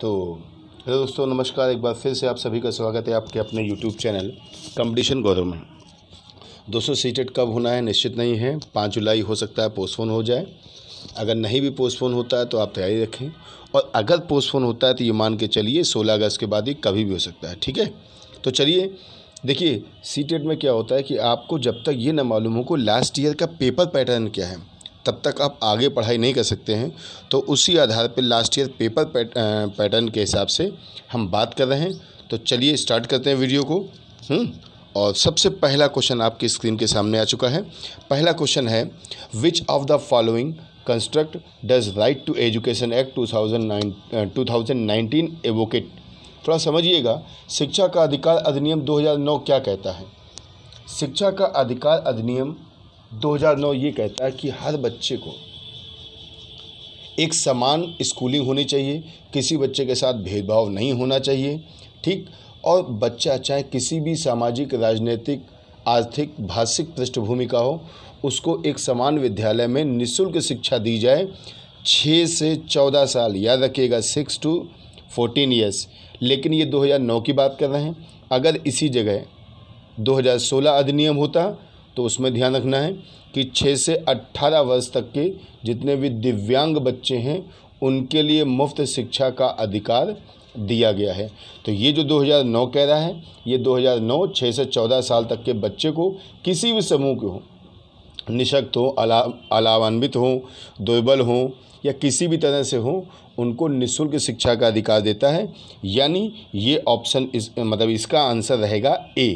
तो हेलो दोस्तों नमस्कार एक बार फिर से आप सभी का स्वागत है आपके अपने यूट्यूब चैनल कंपटीशन गौरव में दोस्तों सीटेट कब होना है निश्चित नहीं है पाँच जुलाई हो सकता है पोस्टपोन हो जाए अगर नहीं भी पोस्टपोन होता है तो आप तैयारी रखें और अगर पोस्टपोन होता है तो ये मान के चलिए सोलह अगस्त के बाद ही कभी भी हो सकता है ठीक है तो चलिए देखिए सीटेट में क्या होता है कि आपको जब तक ये ना मालूम हो को लास्ट ईयर का पेपर पैटर्न क्या है तब तक आप आगे पढ़ाई नहीं कर सकते हैं तो उसी आधार पर लास्ट ईयर पेपर पैटर्न के हिसाब से हम बात कर रहे हैं तो चलिए स्टार्ट करते हैं वीडियो को हुँ? हम्म, और सबसे पहला क्वेश्चन आपकी स्क्रीन के सामने आ चुका है पहला क्वेश्चन है which of the following construct does right to education act two two thousand nineteen advocate थोड़ा समझिएगा शिक्षा का अधिकार अधिनियम 2009 क्या कहता है शिक्षा का अधिकार अधिनियम 2009 ये कहता है कि हर बच्चे को एक समान स्कूलिंग होनी चाहिए किसी बच्चे के साथ भेदभाव नहीं होना चाहिए ठीक और बच्चा चाहे किसी भी सामाजिक राजनीतिक आर्थिक भाषिक पृष्ठभूमि का हो उसको एक समान विद्यालय में निःशुल्क शिक्षा दी जाए छः से चौदह साल याद रखिएगा सिक्स टू फोर्टीन ईयर्स लेकिन ये 2009 की बात कर रहे हैं अगर इसी जगह 2016 अधिनियम होता तो उसमें ध्यान रखना है कि छः से अट्ठारह वर्ष तक के जितने भी दिव्यांग बच्चे हैं उनके लिए मुफ्त शिक्षा का अधिकार दिया गया है तो ये जो 2009 कह रहा है ये 2009 हज़ार से 14 साल तक के बच्चे को किसी भी समूह के हों निशक्त हों अला अलावान्वित हों दुर्बल हों या किसी भी तरह से हों उनको निशुल्क शिक्षा का अधिकार देता है यानी ये ऑप्शन इस मतलब इसका आंसर रहेगा ए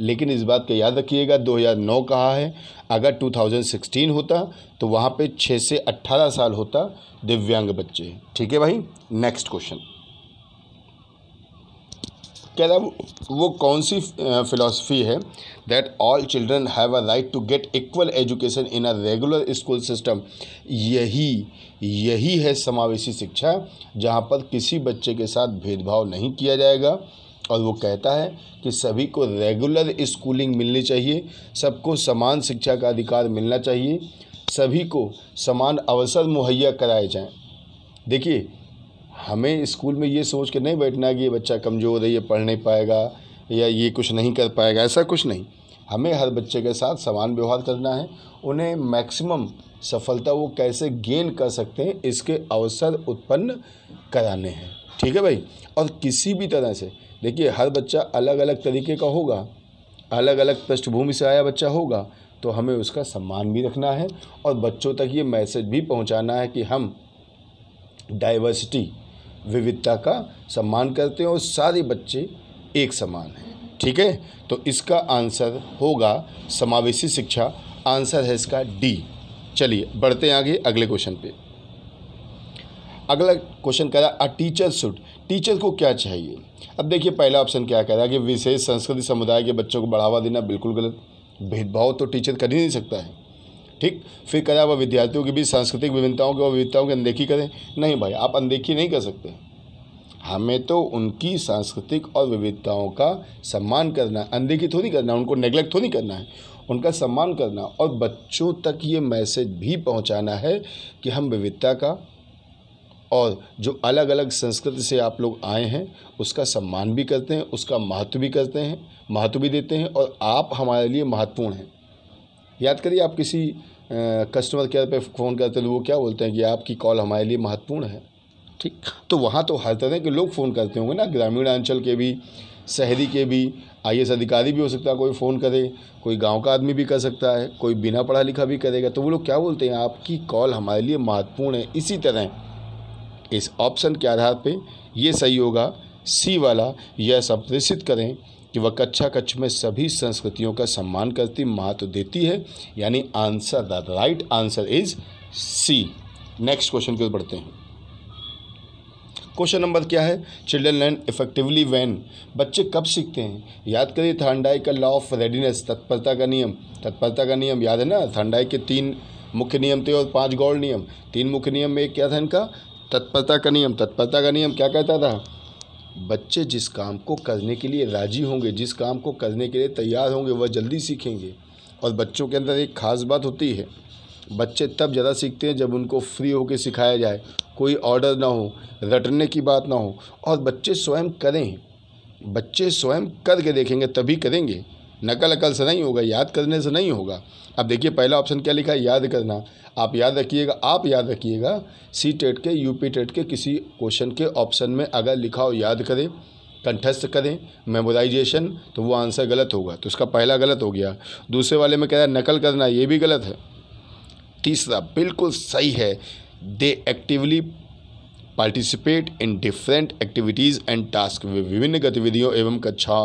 लेकिन इस बात का याद रखिएगा 2009 कहा है अगर 2016 होता तो वहाँ पे 6 से 18 साल होता दिव्यांग बच्चे ठीक है भाई नेक्स्ट क्वेश्चन कह रहा वो कौन सी फिलॉसफी है that all children have a right to get equal education in a regular school system यही यही है समावेशी शिक्षा जहाँ पर किसी बच्चे के साथ भेदभाव नहीं किया जाएगा और वो कहता है कि सभी को रेगुलर स्कूलिंग मिलनी चाहिए सबको समान शिक्षा का अधिकार मिलना चाहिए सभी को समान अवसर मुहैया कराए जाएं देखिए हमें स्कूल में ये सोच के नहीं बैठना कि ये बच्चा कमज़ोर है ये पढ़ नहीं पाएगा या ये कुछ नहीं कर पाएगा ऐसा कुछ नहीं हमें हर बच्चे के साथ समान व्यवहार करना है उन्हें मैक्सिमम सफलता वो कैसे गेन कर सकते हैं इसके अवसर उत्पन्न कराने हैं ठीक है भाई और किसी भी तरह से देखिए हर बच्चा अलग अलग तरीके का होगा अलग अलग पृष्ठभूमि से आया बच्चा होगा तो हमें उसका सम्मान भी रखना है और बच्चों तक ये मैसेज भी पहुंचाना है कि हम डाइवर्सिटी विविधता का सम्मान करते हैं और सारे बच्चे एक समान हैं ठीक है तो इसका आंसर होगा समावेशी शिक्षा आंसर है इसका डी चलिए बढ़ते हैं आगे अगले क्वेश्चन पे अगला क्वेश्चन कह रहा है अ टीचर शुड टीचर को क्या चाहिए अब देखिए पहला ऑप्शन क्या कह रहा है कि विशेष संस्कृति समुदाय के बच्चों को बढ़ावा देना बिल्कुल गलत भेदभाव तो टीचर कर ही नहीं सकता है ठीक फिर कह रहा है वह विद्यार्थियों के बीच सांस्कृतिक विभिन्नताओं के और विविधताओं की अनदेखी करें नहीं भाई आप अनदेखी नहीं कर सकते हमें तो उनकी सांस्कृतिक और विविधताओं का सम्मान करना है अनदेखी थोड़ी करना है उनको नेग्लेक्ट थोड़ी करना है उनका सम्मान करना और बच्चों तक ये मैसेज भी पहुंचाना है कि हम विविधता का और जो अलग अलग संस्कृति से आप लोग आए हैं उसका सम्मान भी करते हैं उसका महत्व भी करते हैं महत्व भी देते हैं और आप हमारे लिए महत्वपूर्ण हैं याद करिए आप किसी कस्टमर केयर पे फ़ोन करते हैं तो वो क्या बोलते हैं कि आपकी कॉल हमारे लिए महत्वपूर्ण है ठीक तो वहाँ तो हर तरह के लोग फ़ोन करते होंगे ना ग्रामीणांचल के भी शहरी के भी आई अधिकारी भी हो सकता है कोई फ़ोन करे कोई गांव का आदमी भी कर सकता है कोई बिना पढ़ा लिखा भी करेगा तो वो लोग क्या बोलते हैं आपकी कॉल हमारे लिए महत्वपूर्ण है इसी तरह इस ऑप्शन के आधार पे ये सही होगा सी वाला यह संप्रेषित करें कि वह कक्षा कक्ष में सभी संस्कृतियों का सम्मान करती महत्व देती है यानी answer the right answer is C next question की ओर बढ़ते हैं क्वेश्चन नंबर क्या है चिल्ड्रन लर्न इफेक्टिवली वैन बच्चे कब सीखते हैं याद करिए थंडाई का लॉ ऑफ रेडीनेस तत्परता का नियम तत्परता का नियम याद है ना थंडाई के तीन मुख्य नियम थे और पांच गौर नियम तीन मुख्य नियम में एक क्या था इनका तत्परता का नियम तत्परता का नियम क्या कहता था बच्चे जिस काम को करने के लिए राजी होंगे जिस काम को करने के लिए तैयार होंगे वह जल्दी सीखेंगे और बच्चों के अंदर एक ख़ास बात होती है बच्चे तब ज़्यादा सीखते हैं जब उनको फ्री होकर सिखाया जाए कोई ऑर्डर ना हो रटने की बात ना हो और बच्चे स्वयं करें बच्चे स्वयं करके देखेंगे तभी करेंगे नकल अकल से नहीं होगा याद करने से नहीं होगा अब देखिए पहला ऑप्शन क्या लिखा है याद करना आप याद रखिएगा आप याद रखिएगा सी टेट के यू पी टेट के किसी क्वेश्चन के ऑप्शन में अगर लिखा हो याद करें कंठस्थ करें मेमोराइजेशन तो वो आंसर गलत होगा तो उसका पहला गलत हो गया दूसरे वाले में कह रहा है नकल करना ये भी गलत है तीसरा बिल्कुल सही है they actively participate in different activities and task विभिन्न गतिविधियों एवं कक्षा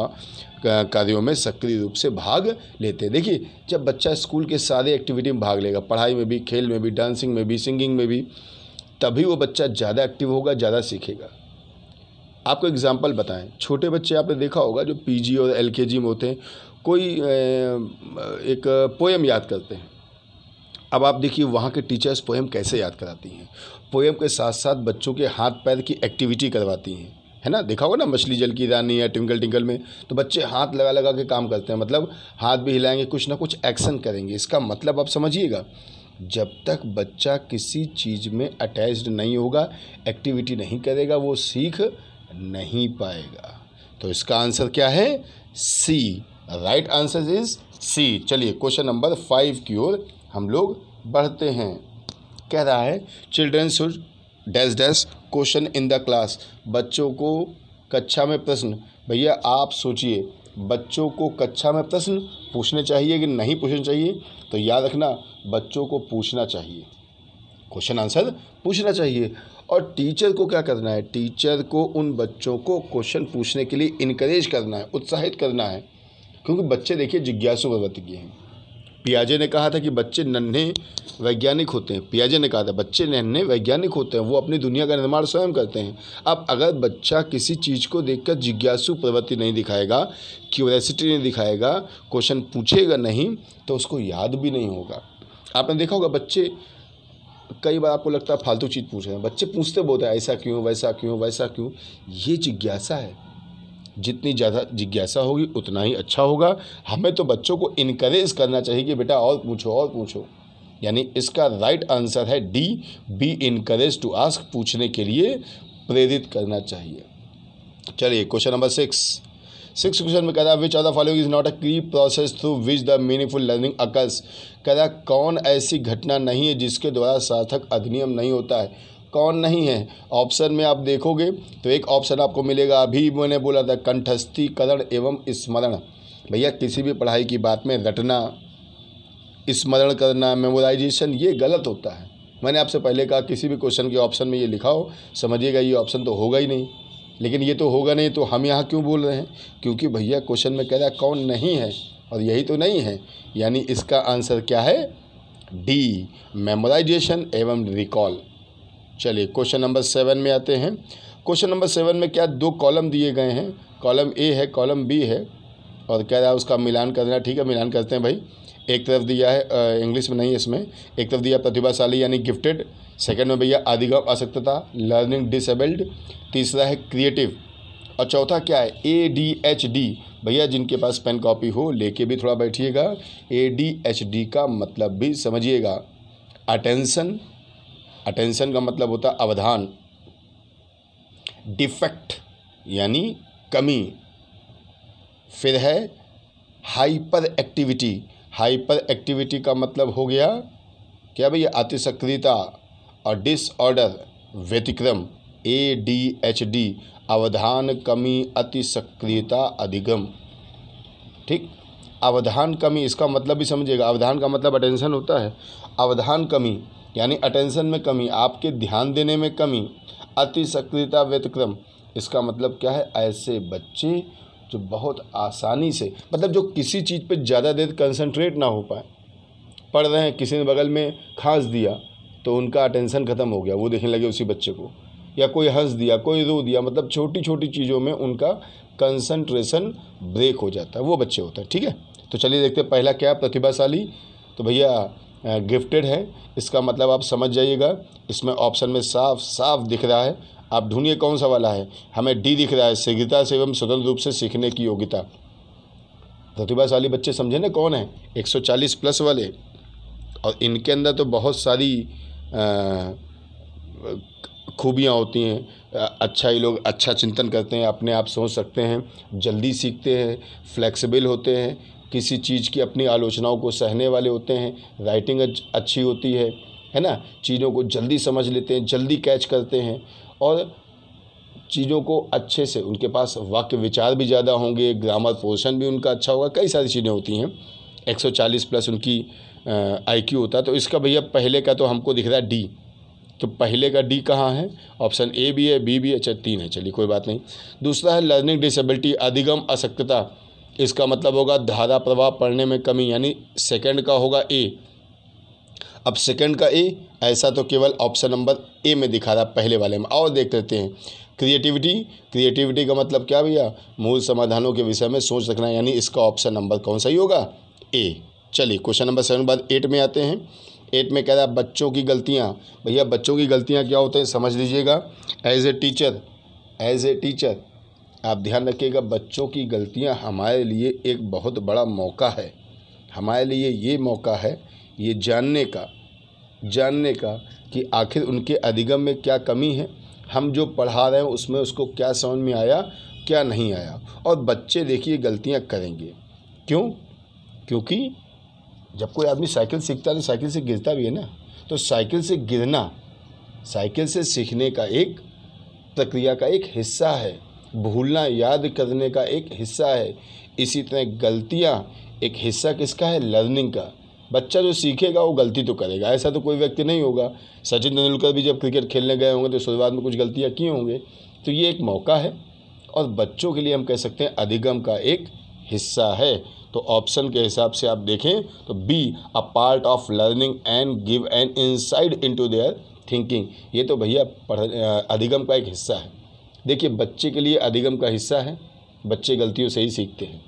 कार्यों में सक्रिय रूप से भाग लेते हैं देखिए जब बच्चा स्कूल के सारे एक्टिविटी में भाग लेगा पढ़ाई में भी खेल में भी डांसिंग में भी सिंगिंग में भी तभी वो बच्चा ज़्यादा एक्टिव होगा ज़्यादा सीखेगा आपको एग्जाम्पल बताएं छोटे बच्चे आपने देखा होगा जो पीजी और एलकेजी में होते हैं कोई एक पोएम याद करते हैं अब आप देखिए वहाँ के टीचर्स पोएम कैसे याद कराती हैं पोएम के साथ साथ बच्चों के हाथ पैर की एक्टिविटी करवाती हैं है ना देखा होगा ना मछली जल की रानी या ट्विंकल टिंकल में तो बच्चे हाथ लगा लगा के काम करते हैं मतलब हाथ भी हिलाएंगे कुछ ना कुछ एक्शन करेंगे इसका मतलब आप समझिएगा जब तक बच्चा किसी चीज़ में अटैच्ड नहीं होगा एक्टिविटी नहीं करेगा वो सीख नहीं पाएगा तो इसका आंसर क्या है C right answer is C चलिए क्वेश्चन नंबर फाइव की ओर हम लोग बढ़ते हैं कह रहा है children should dash dash question in the class बच्चों को कक्षा में प्रश्न भैया आप सोचिए बच्चों को कक्षा में प्रश्न पूछने चाहिए कि नहीं पूछने चाहिए तो याद रखना बच्चों को पूछना चाहिए क्वेश्चन आंसर पूछना चाहिए और टीचर को क्या करना है टीचर को उन बच्चों को क्वेश्चन पूछने के लिए इनक्रेज करना है उत्साहित करना है क्योंकि बच्चे देखिए जिज्ञासु प्रवृत्ति के हैं पियाजे ने कहा था कि बच्चे नन्हे वैज्ञानिक होते हैं पियाजे ने कहा था बच्चे नन्हे वैज्ञानिक होते हैं वो अपनी दुनिया का निर्माण स्वयं करते हैं अब अगर बच्चा किसी चीज़ को देखकर जिज्ञासु प्रवृत्ति नहीं दिखाएगा क्यूरसिटी नहीं दिखाएगा क्वेश्चन पूछेगा नहीं तो उसको याद भी नहीं होगा आपने देखा होगा बच्चे कई बार आपको लगता है फालतू चीज़ पूछ रहे हैं बच्चे पूछते बहुत है ऐसा क्यों वैसा क्यों वैसा क्यों ये जिज्ञासा है जितनी ज़्यादा जिज्ञासा होगी उतना ही अच्छा होगा हमें तो बच्चों को इनक्रेज करना चाहिए कि बेटा और पूछो और पूछो यानी इसका राइट आंसर है D be encourage to ask पूछने के लिए प्रेरित करना चाहिए चलिए question number six six question में कह रहा which are the following is not a key process through which the meaningful learning occurs कह रहा कौन ऐसी घटना नहीं है जिसके द्वारा सार्थक अधिनियम नहीं होता है कौन नहीं है ऑप्शन में आप देखोगे तो एक ऑप्शन आपको मिलेगा अभी मैंने बोला था कंठस्थी कदड़ एवं स्मरण भैया किसी भी पढ़ाई की बात में रटना स्मरण करना मेमोराइजेशन ये गलत होता है मैंने आपसे पहले कहा किसी भी क्वेश्चन के ऑप्शन में ये लिखा हो समझिएगा ये ऑप्शन तो होगा ही नहीं लेकिन ये तो होगा नहीं तो हम यहाँ क्यों बोल रहे हैं क्योंकि भैया क्वेश्चन में कह रहा कौन नहीं है और यही तो नहीं है यानी इसका आंसर क्या है डी मेमोराइजेशन एवं रिकॉल चलिए क्वेश्चन नंबर सेवन में आते हैं क्वेश्चन नंबर सेवन में क्या दो कॉलम दिए गए हैं कॉलम ए है कॉलम बी है और कह रहा है उसका मिलान करना ठीक है मिलान करते हैं भाई एक तरफ दिया है इंग्लिश में नहीं है इसमें एक तरफ दिया प्रतिभाशाली यानी गिफ्टेड सेकंड में भैया आदिगव असक्तता लर्निंग डिसेबल्ड तीसरा है क्रिएटिव और चौथा क्या है ए डी एच डी भैया जिनके पास पेन कॉपी हो लेके भी थोड़ा बैठिएगा ए डी एच डी का मतलब भी समझिएगा अटेंसन अटेंशन का मतलब होता है अवधान डिफेक्ट यानी कमी फिर है हाइपर एक्टिविटी हाइपर एक्टिविटी का मतलब हो गया क्या भैया अति सक्रियता और डिसऑर्डर व्यतिक्रम ए डी एच डी अवधान कमी अति सक्रियता अधिगम ठीक अवधान कमी इसका मतलब भी समझिएगा अवधान का मतलब अटेंशन होता है अवधान कमी यानी अटेंशन में कमी आपके ध्यान देने में कमी अति सक्रियता व्यतिक्रम इसका मतलब क्या है ऐसे बच्चे जो बहुत आसानी से मतलब जो किसी चीज़ पे ज़्यादा देर कंसंट्रेट ना हो पाए पढ़ रहे हैं किसी ने बगल में खांस दिया तो उनका अटेंशन ख़त्म हो गया वो देखने लगे उसी बच्चे को या कोई हंस दिया कोई रो दिया मतलब छोटी छोटी चीज़ों में उनका कंसंट्रेशन ब्रेक हो जाता है वो बच्चे होते हैं ठीक है तो चलिए देखते हैं पहला क्या प्रतिभाशाली तो भैया गिफ्टेड है इसका मतलब आप समझ जाइएगा इसमें ऑप्शन में साफ साफ दिख रहा है आप ढूंढिए कौन सा वाला है हमें डी दिख रहा है शीघ्रता से एवं स्वतंत्र रूप से सीखने की योग्यता प्रतिभाशाली बच्चे समझे ना कौन है 140 प्लस वाले और इनके अंदर तो बहुत सारी खूबियाँ होती हैं अच्छा ही लोग अच्छा चिंतन करते हैं अपने आप सोच सकते हैं जल्दी सीखते हैं फ्लेक्सिबल होते हैं किसी चीज़ की अपनी आलोचनाओं को सहने वाले होते हैं राइटिंग अच्छी होती है है ना चीज़ों को जल्दी समझ लेते हैं जल्दी कैच करते हैं और चीज़ों को अच्छे से उनके पास वाक्य विचार भी ज़्यादा होंगे ग्रामर पोर्शन भी उनका अच्छा होगा कई सारी चीज़ें होती हैं 140 प्लस उनकी आईक्यू होता तो इसका भैया पहले का तो हमको दिख रहा है डी तो पहले का डी कहाँ है ऑप्शन ए भी है बी भी है अच्छा तीन है चलिए कोई बात नहीं दूसरा है लर्निंग डिसेबिलिटी अधिगम असक्तता इसका मतलब होगा धारा प्रवाह पढ़ने में कमी यानी सेकंड का होगा ए अब सेकंड का ए ऐसा तो केवल ऑप्शन नंबर ए में दिखा रहा पहले वाले में और देख लेते हैं क्रिएटिविटी क्रिएटिविटी का मतलब क्या भैया मूल समाधानों के विषय में सोच रखना यानी इसका ऑप्शन नंबर कौन सा ही होगा ए चलिए क्वेश्चन नंबर सेवन बाद एट में आते हैं एट में कह रहा है बच्चों की गलतियाँ भैया बच्चों की गलतियाँ क्या होते हैं समझ लीजिएगा as a teacher as a teacher आप ध्यान रखिएगा बच्चों की गलतियां हमारे लिए एक बहुत बड़ा मौका है हमारे लिए ये मौका है ये जानने का जानने का कि आखिर उनके अधिगम में क्या कमी है हम जो पढ़ा रहे हैं उसमें उसको क्या समझ में आया क्या नहीं आया और बच्चे देखिए गलतियां करेंगे क्यों क्योंकि जब कोई आदमी साइकिल सीखता है तो साइकिल से गिरता भी है ना तो साइकिल से गिरना साइकिल से सीखने का एक प्रक्रिया का एक हिस्सा है भूलना याद करने का एक हिस्सा है इसी तरह गलतियाँ एक हिस्सा किसका है लर्निंग का बच्चा जो सीखेगा वो गलती तो करेगा ऐसा तो कोई व्यक्ति नहीं होगा सचिन तेंदुलकर भी जब क्रिकेट खेलने गए होंगे तो शुरुआत में कुछ गलतियाँ किए होंगे तो ये एक मौका है और बच्चों के लिए हम कह सकते हैं अधिगम का एक हिस्सा है तो ऑप्शन के हिसाब से आप देखें तो be a part of learning and give an inside into their thinking ये तो भैया अधिगम का एक हिस्सा है देखिए बच्चे के लिए अधिगम का हिस्सा है बच्चे गलतियों से ही सीखते हैं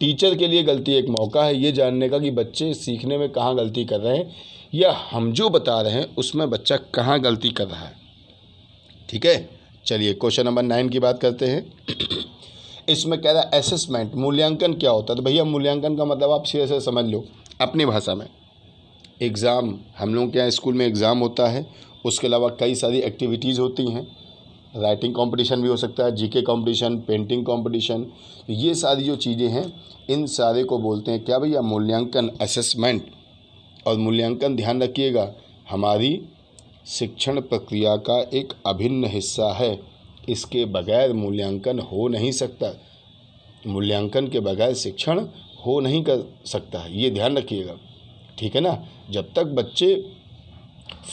टीचर के लिए गलती एक मौका है ये जानने का कि बच्चे सीखने में कहाँ गलती कर रहे हैं या हम जो बता रहे हैं उसमें बच्चा कहाँ गलती कर रहा है ठीक है चलिए क्वेश्चन नंबर नाइन की बात करते हैं इसमें कह रहा है असेसमेंट मूल्यांकन क्या होता है तो भैया मूल्यांकन का मतलब आप सीधे से समझ लो अपनी भाषा में एग्ज़ाम हम लोग के यहाँ स्कूल में एग्ज़ाम होता है उसके अलावा कई सारी एक्टिविटीज़ होती हैं राइटिंग कंपटीशन भी हो सकता है जीके कंपटीशन पेंटिंग कंपटीशन ये सारी जो चीज़ें हैं इन सारे को बोलते हैं क्या भैया मूल्यांकन असेसमेंट और मूल्यांकन ध्यान रखिएगा हमारी शिक्षण प्रक्रिया का एक अभिन्न हिस्सा है इसके बगैर मूल्यांकन हो नहीं सकता मूल्यांकन के बगैर शिक्षण हो नहीं कर सकता ये ध्यान रखिएगा ठीक है ना जब तक बच्चे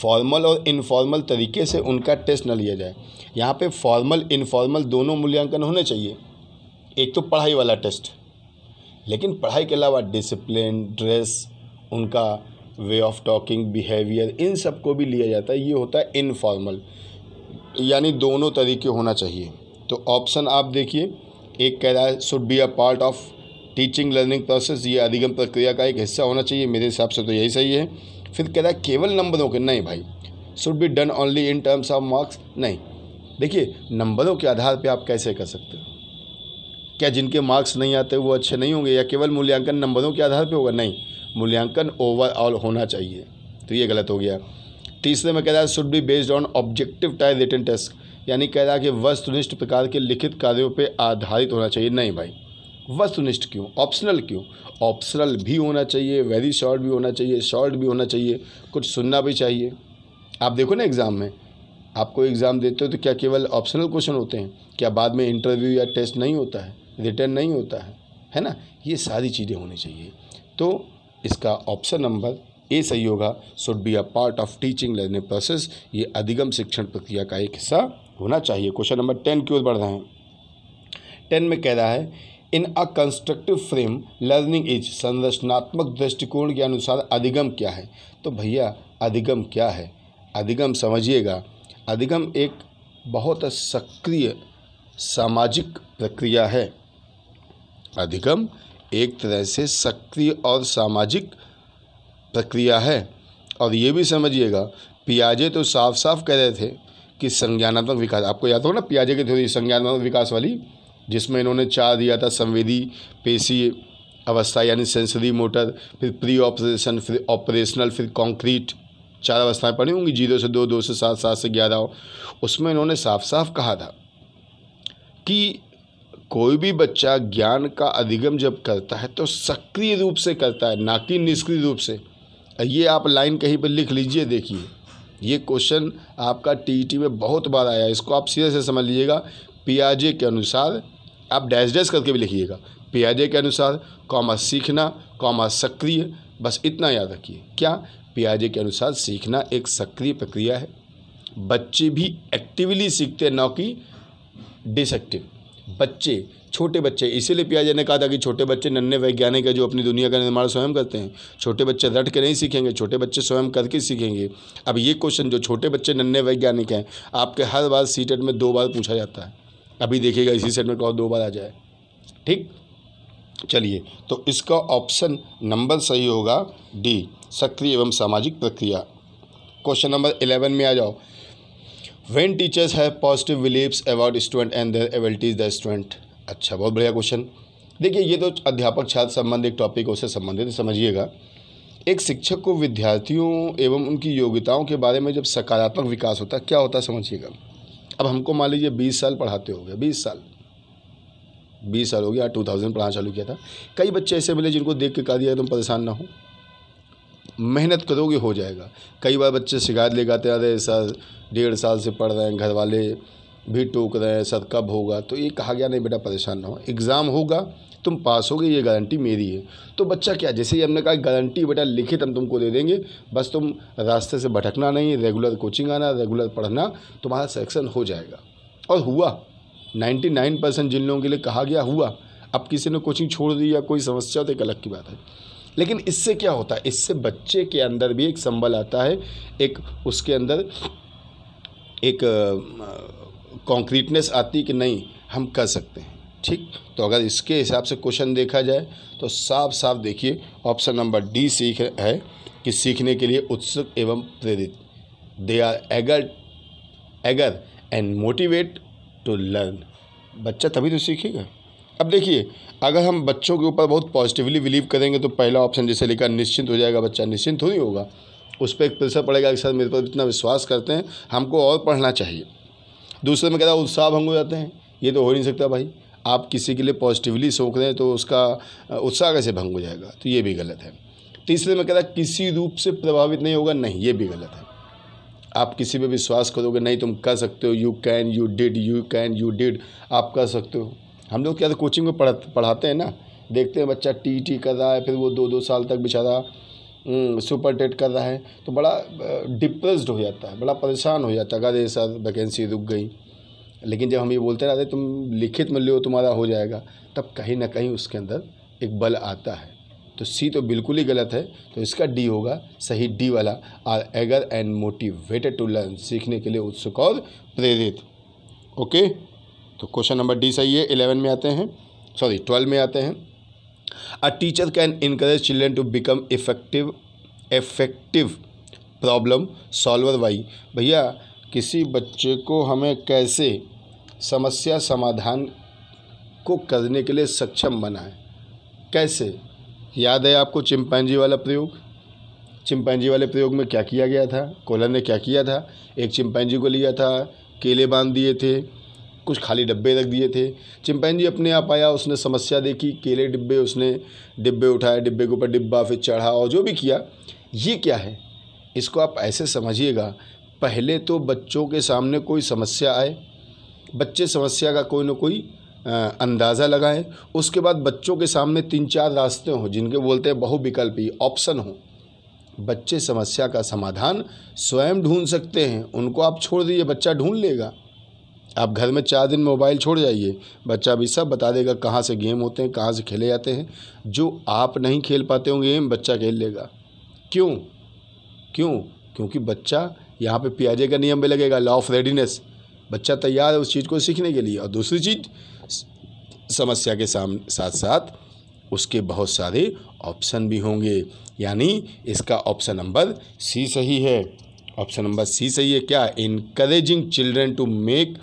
फॉर्मल और इनफॉर्मल तरीके से उनका टेस्ट न लिया जाए यहाँ पे फॉर्मल इनफॉर्मल दोनों मूल्यांकन होने चाहिए एक तो पढ़ाई वाला टेस्ट लेकिन पढ़ाई के अलावा डिसिप्लिन ड्रेस उनका वे ऑफ टॉकिंग बिहेवियर इन सब को भी लिया जाता है ये होता है इनफॉर्मल यानी दोनों तरीके होना चाहिए तो ऑप्शन आप देखिए एक कह रहा है should be a part of teaching learning process ये अधिगम प्रक्रिया का एक हिस्सा होना चाहिए मेरे हिसाब से तो यही सही है फिर कह रहा है केवल नंबरों के नहीं भाई should be done only in terms of marks नहीं देखिए नंबरों के आधार पे आप कैसे कर सकते हो क्या जिनके मार्क्स नहीं आते वो अच्छे नहीं होंगे या केवल मूल्यांकन नंबरों के आधार पे होगा नहीं मूल्यांकन ओवरऑल होना चाहिए तो ये गलत हो गया तीसरे में कह रहा है should be based on objective type written test यानी कह रहा है कि वस्तुनिष्ठ प्रकार के लिखित कार्यों पर आधारित होना चाहिए नहीं भाई वस्तुनिष्ठ क्यों ऑप्शनल क्यों ऑप्शनल भी होना चाहिए वेरी शॉर्ट भी होना चाहिए शॉर्ट भी होना चाहिए कुछ सुनना भी चाहिए आप देखो ना एग्ज़ाम में आपको एग्ज़ाम देते हो तो क्या केवल ऑप्शनल क्वेश्चन होते हैं क्या बाद में इंटरव्यू या टेस्ट नहीं होता है रिटर्न नहीं होता है है ना ये सारी चीज़ें होनी चाहिए तो इसका ऑप्शन नंबर ए सही होगा should be a part of teaching learning process ये अधिगम शिक्षण प्रक्रिया का एक हिस्सा होना चाहिए क्वेश्चन नंबर टेन की ओर बढ़ रहे हैं टेन में कह रहा है in a constructive frame learning is संरचनात्मक दृष्टिकोण के अनुसार अधिगम क्या है तो भैया अधिगम क्या है अधिगम समझिएगा अधिगम एक बहुत सक्रिय सामाजिक प्रक्रिया है अधिगम एक तरह से सक्रिय और सामाजिक प्रक्रिया है और ये भी समझिएगा पियाजे तो साफ साफ कह रहे थे कि संज्ञानात्मक विकास आपको याद होगा ना पियाजे की थ्योरी संज्ञानात्मक विकास वाली जिसमें इन्होंने चार दिया था संवेदी पेशी अवस्था यानी सेंसरी मोटर फिर प्री ऑपरेशन फिर ऑपरेशनल फिर कॉन्क्रीट चार अवस्थाएं पढ़ी होंगी जीरो से दो दो से सात सात से ग्यारह उसमें इन्होंने साफ साफ कहा था कि कोई भी बच्चा ज्ञान का अधिगम जब करता है तो सक्रिय रूप से करता है ना कि निष्क्रिय रूप से ये आप लाइन कहीं पर लिख लीजिए देखिए ये क्वेश्चन आपका टी में बहुत बार आया इसको आप सीधे से समझ लीजिएगा पियाजे के अनुसार आप डैश डैश करके भी लिखिएगा पियाजे के अनुसार कॉमा सीखना कॉमा सक्रिय बस इतना याद रखिए क्या पियाजे के अनुसार सीखना एक सक्रिय प्रक्रिया है बच्चे भी एक्टिवली सीखते हैं ना कि बच्चे छोटे बच्चे इसीलिए पियाजे ने कहा था कि छोटे बच्चे नन्हे वैज्ञानिक है जो अपनी दुनिया का निर्माण स्वयं करते हैं छोटे बच्चे रट के नहीं सीखेंगे छोटे बच्चे स्वयं करके सीखेंगे अब ये क्वेश्चन जो छोटे बच्चे नन्हे वैज्ञानिक हैं आपके हर बार सीटेट में दो बार पूछा जाता है अभी देखिएगा इसी सेट में क्रॉस दो बार आ जाए ठीक चलिए तो इसका ऑप्शन नंबर सही होगा डी सक्रिय एवं सामाजिक प्रक्रिया क्वेश्चन नंबर इलेवन में आ जाओ when teachers have positive beliefs about student and their abilities the student अच्छा बहुत बढ़िया क्वेश्चन देखिए ये तो अध्यापक छात्र संबंध एक टॉपिक उससे संबंधित समझिएगा एक शिक्षक को विद्यार्थियों एवं उनकी योग्यताओं के बारे में जब सकारात्मक विकास होता है क्या होता है समझिएगा अब हमको मान लीजिए बीस साल पढ़ाते हो गए बीस साल बीस साल हो गया टू थाउजेंड पढ़ाना चालू किया था कई बच्चे ऐसे मिले जिनको देख के कह दिया तुम परेशान ना हो मेहनत करोगे हो जाएगा कई बार बच्चे शिकायत लेकर आते अरे ऐसा डेढ़ साल से पढ़ रहे हैं घर वाले भी टोक रहे हैं सर कब होगा तो ये कहा गया नहीं बेटा परेशान ना हो एग्ज़ाम होगा तुम पास होगे ये गारंटी मेरी है तो बच्चा क्या जैसे ही हमने कहा गारंटी बेटा लिखित हम तुमको दे देंगे बस तुम रास्ते से भटकना नहीं रेगुलर कोचिंग आना रेगुलर पढ़ना तुम्हारा सेक्शन हो जाएगा और हुआ नाइन्टी नाइन परसेंट जिन लोगों के लिए कहा गया हुआ अब किसी ने कोचिंग छोड़ दी या कोई समस्या तो एक अलग की बात है लेकिन इससे क्या होता है इससे बच्चे के अंदर भी एक संबल आता है एक उसके अंदर एक कॉन्क्रीटनेस आती कि नहीं हम कर सकते हैं ठीक तो अगर इसके हिसाब से क्वेश्चन देखा जाए तो साफ साफ देखिए ऑप्शन नंबर डी सीख है कि सीखने के लिए उत्सुक एवं प्रेरित they are eager eager and motivate to learn बच्चा तभी तो सीखेगा अब देखिए अगर हम बच्चों के ऊपर बहुत पॉजिटिवली बिलीव करेंगे तो पहला ऑप्शन जैसे लिखा निश्चिंत हो जाएगा बच्चा निश्चिंत हो नहीं होगा उस पर एक प्रेशर पड़ेगा कि सर मेरे पर इतना विश्वास करते हैं हमको और पढ़ना चाहिए दूसरे में कहता उत्साह भंग हो जाते हैं ये तो हो नहीं सकता भाई आप किसी के लिए पॉजिटिवली सोख दें तो उसका उत्साह कैसे भंग हो जाएगा तो ये भी गलत है तीसरे में कहता किसी रूप से प्रभावित नहीं होगा नहीं ये भी गलत है आप किसी पर विश्वास करोगे नहीं तुम कर सकते हो you can you did you can you did आप कर सकते हो हम लोग क्या कोचिंग तो में पढ़ पढ़ाते हैं ना देखते हैं बच्चा टी टी कर रहा है फिर वो दो दो साल तक बेचारा हम्म, सुपर टेट कर रहा है तो बड़ा डिप्रेस्ड हो जाता है बड़ा परेशान हो जाता है अगर सर वैकेंसी रुक गई लेकिन जब हम ये बोलते रहते तुम लिखित में लो तुम्हारा हो जाएगा तब कहीं ना कहीं उसके अंदर एक बल आता है तो सी तो बिल्कुल ही गलत है तो इसका डी होगा सही डी वाला are eager and motivated to learn सीखने के लिए उत्सुक और प्रेरित ओके तो क्वेश्चन नंबर डी सही है इलेवन में आते हैं सॉरी ट्वेल्व में आते हैं a teacher can encourage children to become effective effective problem solver why भैया किसी बच्चे को हमें कैसे समस्या समाधान को करने के लिए सक्षम बनाएं कैसे याद है आपको चिंपैंजी वाला प्रयोग चिंपैंजी वाले प्रयोग में क्या किया गया था कोलर ने क्या किया था एक चिंपैंजी को लिया था केले बांध दिए थे कुछ खाली डब्बे रख दिए थे जी अपने आप आया उसने समस्या देखी केले डिब्बे उसने डिब्बे उठाए डिब्बे के ऊपर डिब्बा फिर चढ़ा और जो भी किया ये क्या है इसको आप ऐसे समझिएगा पहले तो बच्चों के सामने कोई समस्या आए बच्चे समस्या का कोई ना कोई अंदाज़ा लगाएं उसके बाद बच्चों के सामने तीन चार रास्ते हों जिनके बोलते हैं बहुविकल्पी ऑप्शन हो बच्चे समस्या का समाधान स्वयं ढूंढ सकते हैं उनको आप छोड़ दीजिए बच्चा ढूंढ लेगा आप घर में चार दिन मोबाइल छोड़ जाइए बच्चा भी सब बता देगा कहाँ से गेम होते हैं कहाँ से खेले जाते हैं जो आप नहीं खेल पाते होंगे गेम बच्चा खेल लेगा क्यों क्यों क्योंकि बच्चा यहाँ पे पियाजे का नियम भी लगेगा लॉ ऑफ रेडीनेस बच्चा तैयार है उस चीज़ को सीखने के लिए और दूसरी चीज़ समस्या के साम साथ साथ उसके बहुत सारे ऑप्शन भी होंगे यानी इसका ऑप्शन नंबर सी सही है ऑप्शन नंबर सी सही है क्या encouraging children to make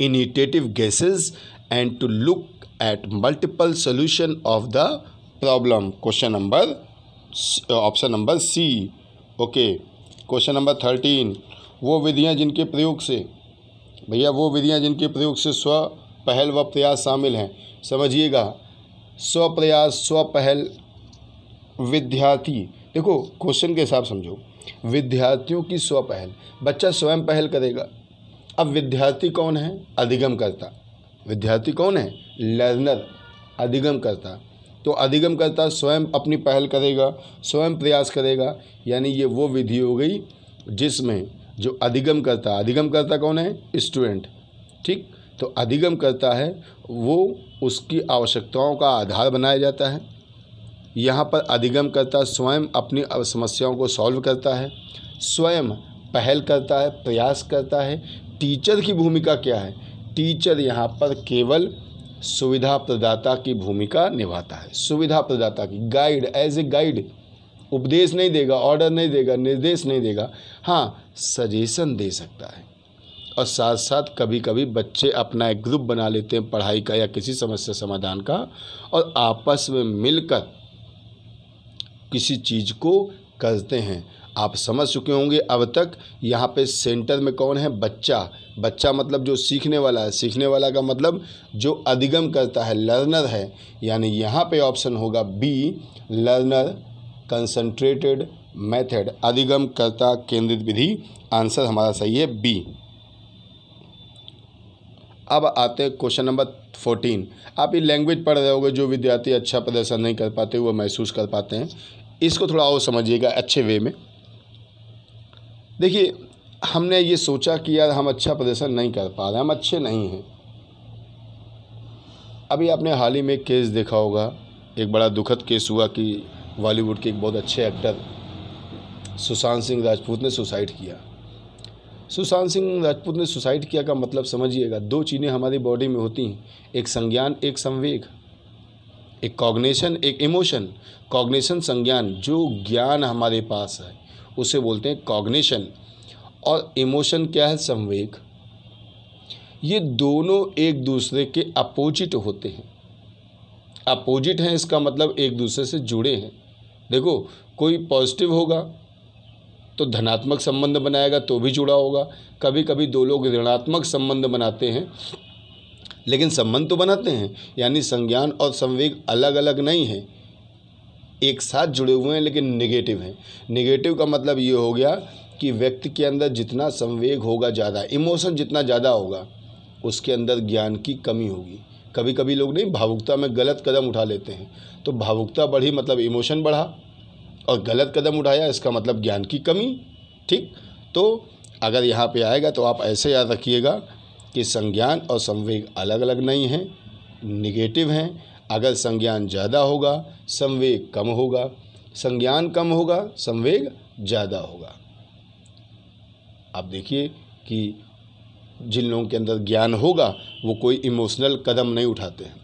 initiative guesses and to look at multiple solution of the problem question number option number C okay question number thirteen वो विधियां जिनके प्रयोग से भैया वो विधियां जिनके प्रयोग से स्व पहल व प्रयास शामिल हैं समझिएगा स्व प्रयास स्व पहल विद्यार्थी देखो क्वेश्चन के हिसाब समझो विद्यार्थियों की स्व पहल बच्चा स्वयं पहल करेगा अब विद्यार्थी कौन है अधिगम करता विद्यार्थी कौन है लर्नर अधिगम करता तो अधिगम करता स्वयं अपनी पहल करेगा स्वयं प्रयास करेगा यानी ये वो विधि हो गई जिसमें जो अधिगम करता अधिगम करता कौन है स्टूडेंट ठीक तो अधिगम करता है वो उसकी आवश्यकताओं का आधार बनाया जाता है यहाँ पर अधिगम करता स्वयं अपनी समस्याओं को सॉल्व करता है स्वयं पहल करता है प्रयास करता है टीचर की भूमिका क्या है टीचर यहाँ पर केवल सुविधा प्रदाता की भूमिका निभाता है सुविधा प्रदाता की गाइड एज ए गाइड उपदेश नहीं देगा ऑर्डर नहीं देगा निर्देश नहीं देगा हाँ सजेशन दे सकता है और साथ साथ कभी कभी बच्चे अपना एक ग्रुप बना लेते हैं पढ़ाई का या किसी समस्या समाधान का और आपस में मिलकर किसी चीज़ को करते हैं आप समझ चुके होंगे अब तक यहाँ पे सेंटर में कौन है बच्चा बच्चा मतलब जो सीखने वाला है सीखने वाला का मतलब जो अधिगम करता है लर्नर है यानी यहाँ पे ऑप्शन होगा बी लर्नर कंसंट्रेटेड मेथड अधिगम करता केंद्रित विधि आंसर हमारा सही है बी अब आते हैं क्वेश्चन नंबर फोर्टीन आप ये लैंग्वेज पढ़ रहे होगे जो विद्यार्थी अच्छा प्रदर्शन नहीं कर पाते वो महसूस कर पाते हैं इसको थोड़ा और समझिएगा अच्छे वे में देखिए हमने ये सोचा कि यार हम अच्छा प्रदर्शन नहीं कर पा रहे हम अच्छे नहीं हैं अभी आपने हाल ही में एक केस देखा होगा एक बड़ा दुखद केस हुआ कि बॉलीवुड के एक बहुत अच्छे एक्टर सुशांत सिंह राजपूत ने सुसाइड किया सुशांत सिंह राजपूत ने सुसाइड किया का मतलब समझिएगा दो चीज़ें हमारी बॉडी में होती हैं एक संज्ञान एक संवेग एक कॉग्नेशन एक इमोशन कॉग्नेशन संज्ञान जो ज्ञान हमारे पास है उसे बोलते हैं कॉग्निशन और इमोशन क्या है संवेग ये दोनों एक दूसरे के अपोजिट होते हैं अपोजिट हैं इसका मतलब एक दूसरे से जुड़े हैं देखो कोई पॉजिटिव होगा तो धनात्मक संबंध बनाएगा तो भी जुड़ा होगा कभी कभी दो लोग ऋणात्मक संबंध बनाते हैं लेकिन संबंध तो बनाते हैं यानी संज्ञान और संवेग अलग अलग नहीं हैं एक साथ जुड़े हुए हैं लेकिन निगेटिव हैं निगेटिव का मतलब ये हो गया कि व्यक्ति के अंदर जितना संवेग होगा ज़्यादा इमोशन जितना ज़्यादा होगा उसके अंदर ज्ञान की कमी होगी कभी कभी लोग नहीं भावुकता में गलत कदम उठा लेते हैं तो भावुकता बढ़ी मतलब इमोशन बढ़ा और गलत कदम उठाया इसका मतलब ज्ञान की कमी ठीक तो अगर यहाँ पे आएगा तो आप ऐसे याद रखिएगा कि संज्ञान और संवेग अलग अलग नहीं हैं निगेटिव हैं अगर संज्ञान ज़्यादा होगा संवेग कम होगा संज्ञान कम होगा संवेग ज़्यादा होगा आप देखिए कि जिन लोगों के अंदर ज्ञान होगा वो कोई इमोशनल कदम नहीं उठाते हैं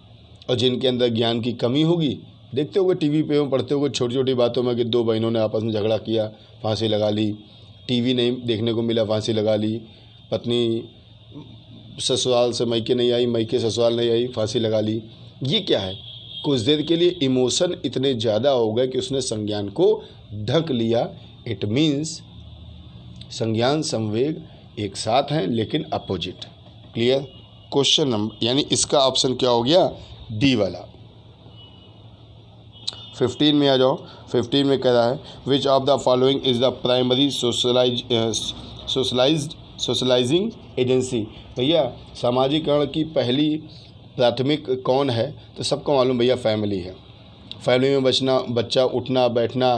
और जिनके अंदर ज्ञान की कमी होगी देखते होगे टीवी पे पढ़ते होगे छोटी छोटी बातों में कि दो बहनों ने आपस में झगड़ा किया फांसी लगा ली टीवी नहीं देखने को मिला फांसी लगा ली पत्नी ससुराल से मैके नहीं आई मैके ससुराल नहीं आई फांसी लगा ली ये क्या है कुछ देर के लिए इमोशन इतने ज़्यादा हो गए कि उसने संज्ञान को ढक लिया इट मीन्स संज्ञान संवेग एक साथ हैं लेकिन अपोजिट क्लियर क्वेश्चन नंबर यानी इसका ऑप्शन क्या हो गया डी वाला फिफ्टीन में आ जाओ फिफ्टीन में कह रहा है which of the following is the primary socialise socialised socialising agency भैया सामाजिकरण की पहली प्राथमिक कौन है तो सबको मालूम भैया फैमिली है फैमिली में बचना बच्चा उठना बैठना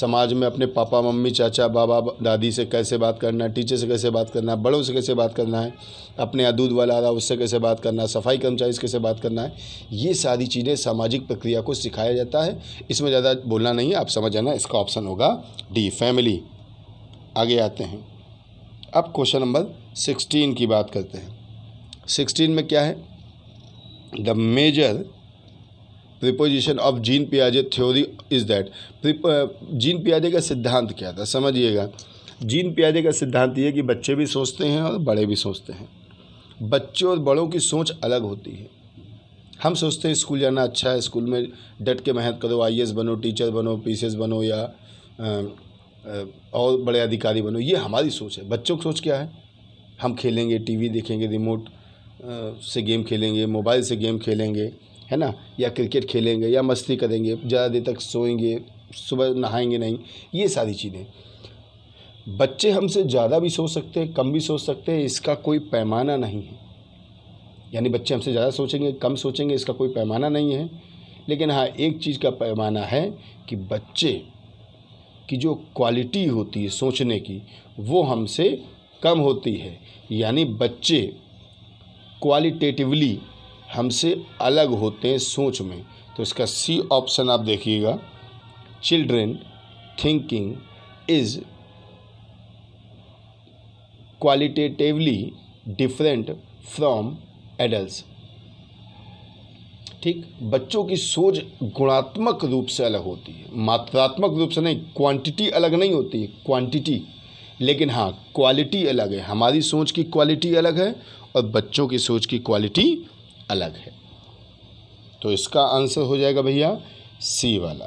समाज में अपने पापा मम्मी चाचा बाबा दादी से कैसे बात करना है टीचर से कैसे बात करना है बड़ों से कैसे बात करना है अपने दूध वाला आ रहा उससे कैसे बात करना है सफाई कर्मचारी से कैसे बात करना है ये सारी चीज़ें सामाजिक प्रक्रिया को सिखाया जाता है इसमें ज़्यादा बोलना नहीं है आप समझ जाना इसका ऑप्शन होगा डी फैमिली आगे आते हैं अब क्वेश्चन नंबर सिक्सटीन की बात करते हैं सिक्सटीन में क्या है the major preposition of gene पियाजे theory is that gene पियाजे का सिद्धांत क्या था समझिएगा जीन पियाजे का सिद्धांत ये कि बच्चे भी सोचते हैं और बड़े भी सोचते हैं बच्चों और बड़ों की सोच अलग होती है हम सोचते हैं स्कूल जाना अच्छा है स्कूल में डट के मेहनत करो आई बनो टीचर बनो पी बनो या और बड़े अधिकारी बनो ये हमारी सोच है बच्चों की सोच क्या है हम खेलेंगे टीवी देखेंगे रिमोट से गेम खेलेंगे मोबाइल से गेम खेलेंगे है ना या क्रिकेट खेलेंगे या मस्ती करेंगे ज़्यादा देर तक सोएंगे सुबह नहाएंगे नहीं ये सारी चीज़ें बच्चे हमसे ज़्यादा भी सोच सकते हैं कम भी सोच सकते हैं इसका कोई पैमाना नहीं है यानी बच्चे हमसे ज़्यादा सोचेंगे कम सोचेंगे इसका कोई पैमाना नहीं है लेकिन हाँ एक चीज़ का पैमाना है कि बच्चे की जो क्वालिटी होती है सोचने की वो हमसे कम होती है यानी बच्चे क्वालिटेटिवली हमसे अलग होते हैं सोच में तो इसका सी ऑप्शन आप देखिएगा children thinking is qualitatively different from adult ठीक बच्चों की सोच गुणात्मक रूप से अलग होती है मात्रात्मक रूप से नहीं क्वांटिटी अलग नहीं होती है क्वांटिटी लेकिन हाँ क्वालिटी अलग है हमारी सोच की क्वालिटी अलग है और बच्चों की सोच की क्वालिटी अलग है तो इसका आंसर हो जाएगा भैया सी वाला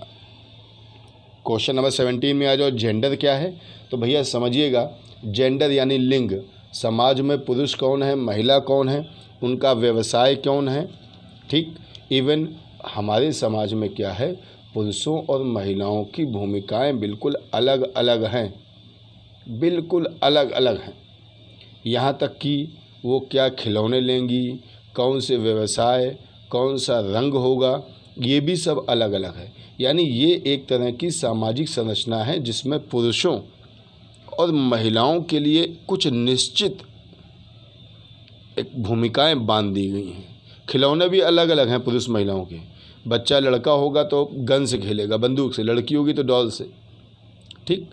क्वेश्चन नंबर सेवेंटीन में आ जाओ जेंडर क्या है तो भैया समझिएगा जेंडर यानी लिंग समाज में पुरुष कौन है महिला कौन है उनका व्यवसाय कौन है ठीक इवन हमारे समाज में क्या है पुरुषों और महिलाओं की भूमिकाएं बिल्कुल अलग अलग हैं बिल्कुल अलग अलग हैं यहाँ तक कि वो क्या खिलौने लेंगी कौन से व्यवसाय कौन सा रंग होगा ये भी सब अलग अलग है यानी ये एक तरह की सामाजिक संरचना है जिसमें पुरुषों और महिलाओं के लिए कुछ निश्चित एक भूमिकाएं बांध दी गई हैं खिलौने भी अलग अलग हैं पुरुष महिलाओं के बच्चा लड़का होगा तो गन से खेलेगा बंदूक से लड़की होगी तो डॉल से ठीक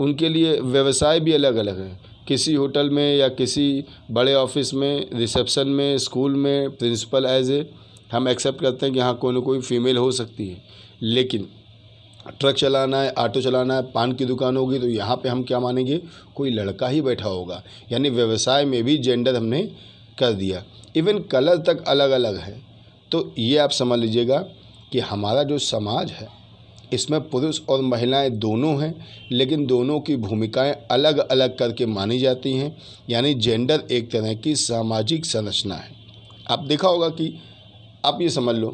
उनके लिए व्यवसाय भी अलग अलग है किसी होटल में या किसी बड़े ऑफिस में रिसेप्शन में स्कूल में प्रिंसिपल एज ए हम एक्सेप्ट करते हैं कि हाँ कोई ना कोई फीमेल हो सकती है लेकिन ट्रक चलाना है ऑटो चलाना है पान की दुकान होगी तो यहाँ पे हम क्या मानेंगे कोई लड़का ही बैठा होगा यानी व्यवसाय में भी जेंडर हमने कर दिया इवन कलर तक अलग अलग है तो ये आप समझ लीजिएगा कि हमारा जो समाज है इसमें पुरुष और महिलाएं दोनों हैं लेकिन दोनों की भूमिकाएं अलग अलग करके मानी जाती हैं यानी जेंडर एक तरह की सामाजिक संरचना है आप देखा होगा कि आप ये समझ लो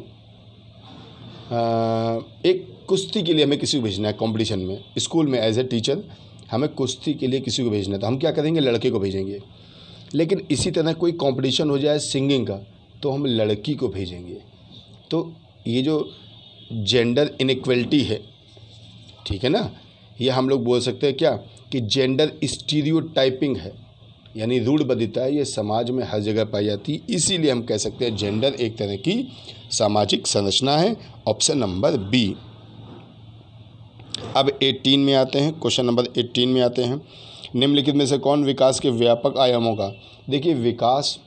आ, एक कुश्ती के लिए हमें किसी को भेजना है कंपटीशन में स्कूल में एज ए टीचर हमें कुश्ती के लिए किसी को भेजना है तो हम क्या करेंगे लड़के को भेजेंगे लेकिन इसी तरह कोई कंपटीशन हो जाए सिंगिंग का तो हम लड़की को भेजेंगे तो ये जो जेंडर इनक्वलिटी है ठीक है ना ये हम लोग बोल सकते हैं क्या कि जेंडर स्टीरियोटाइपिंग है यानी रूढ़बद्धता ये समाज में हर जगह पाई जाती है इसीलिए हम कह सकते हैं जेंडर एक तरह की सामाजिक संरचना है ऑप्शन नंबर बी अब 18 में आते हैं क्वेश्चन नंबर 18 में आते हैं निम्नलिखित में से कौन विकास के व्यापक आयामों का देखिए विकास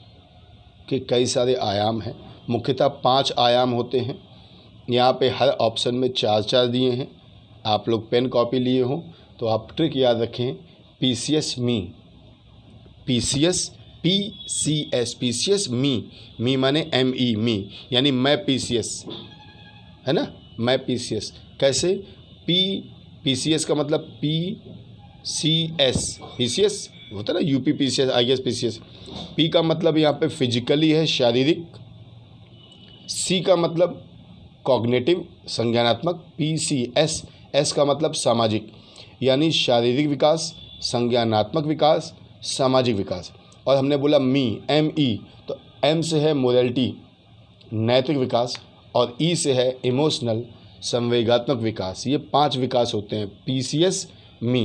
के कई सारे आयाम हैं मुख्यतः पांच आयाम होते हैं यहाँ पे हर ऑप्शन में चार चार दिए हैं आप लोग पेन कॉपी लिए हो तो आप ट्रिक याद रखें P C S me P C S P C S P C S me me माने एम ई मी यानी मैं पी सी एस है ना मैं पी सी एस कैसे पी पी सी एस का मतलब P C S P C S होता है ना U P P C S I S P C S P का मतलब यहाँ पे फिजिकली है शारीरिक सी का मतलब कॉग्नेटिव संज्ञानात्मक पी सी एस एस का मतलब सामाजिक यानी शारीरिक विकास संज्ञानात्मक विकास सामाजिक विकास और हमने बोला मी एम ई तो एम से है मोरलिटी नैतिक विकास और ई e से है इमोशनल संवेगात्मक विकास ये पांच विकास होते हैं पी सी एस मी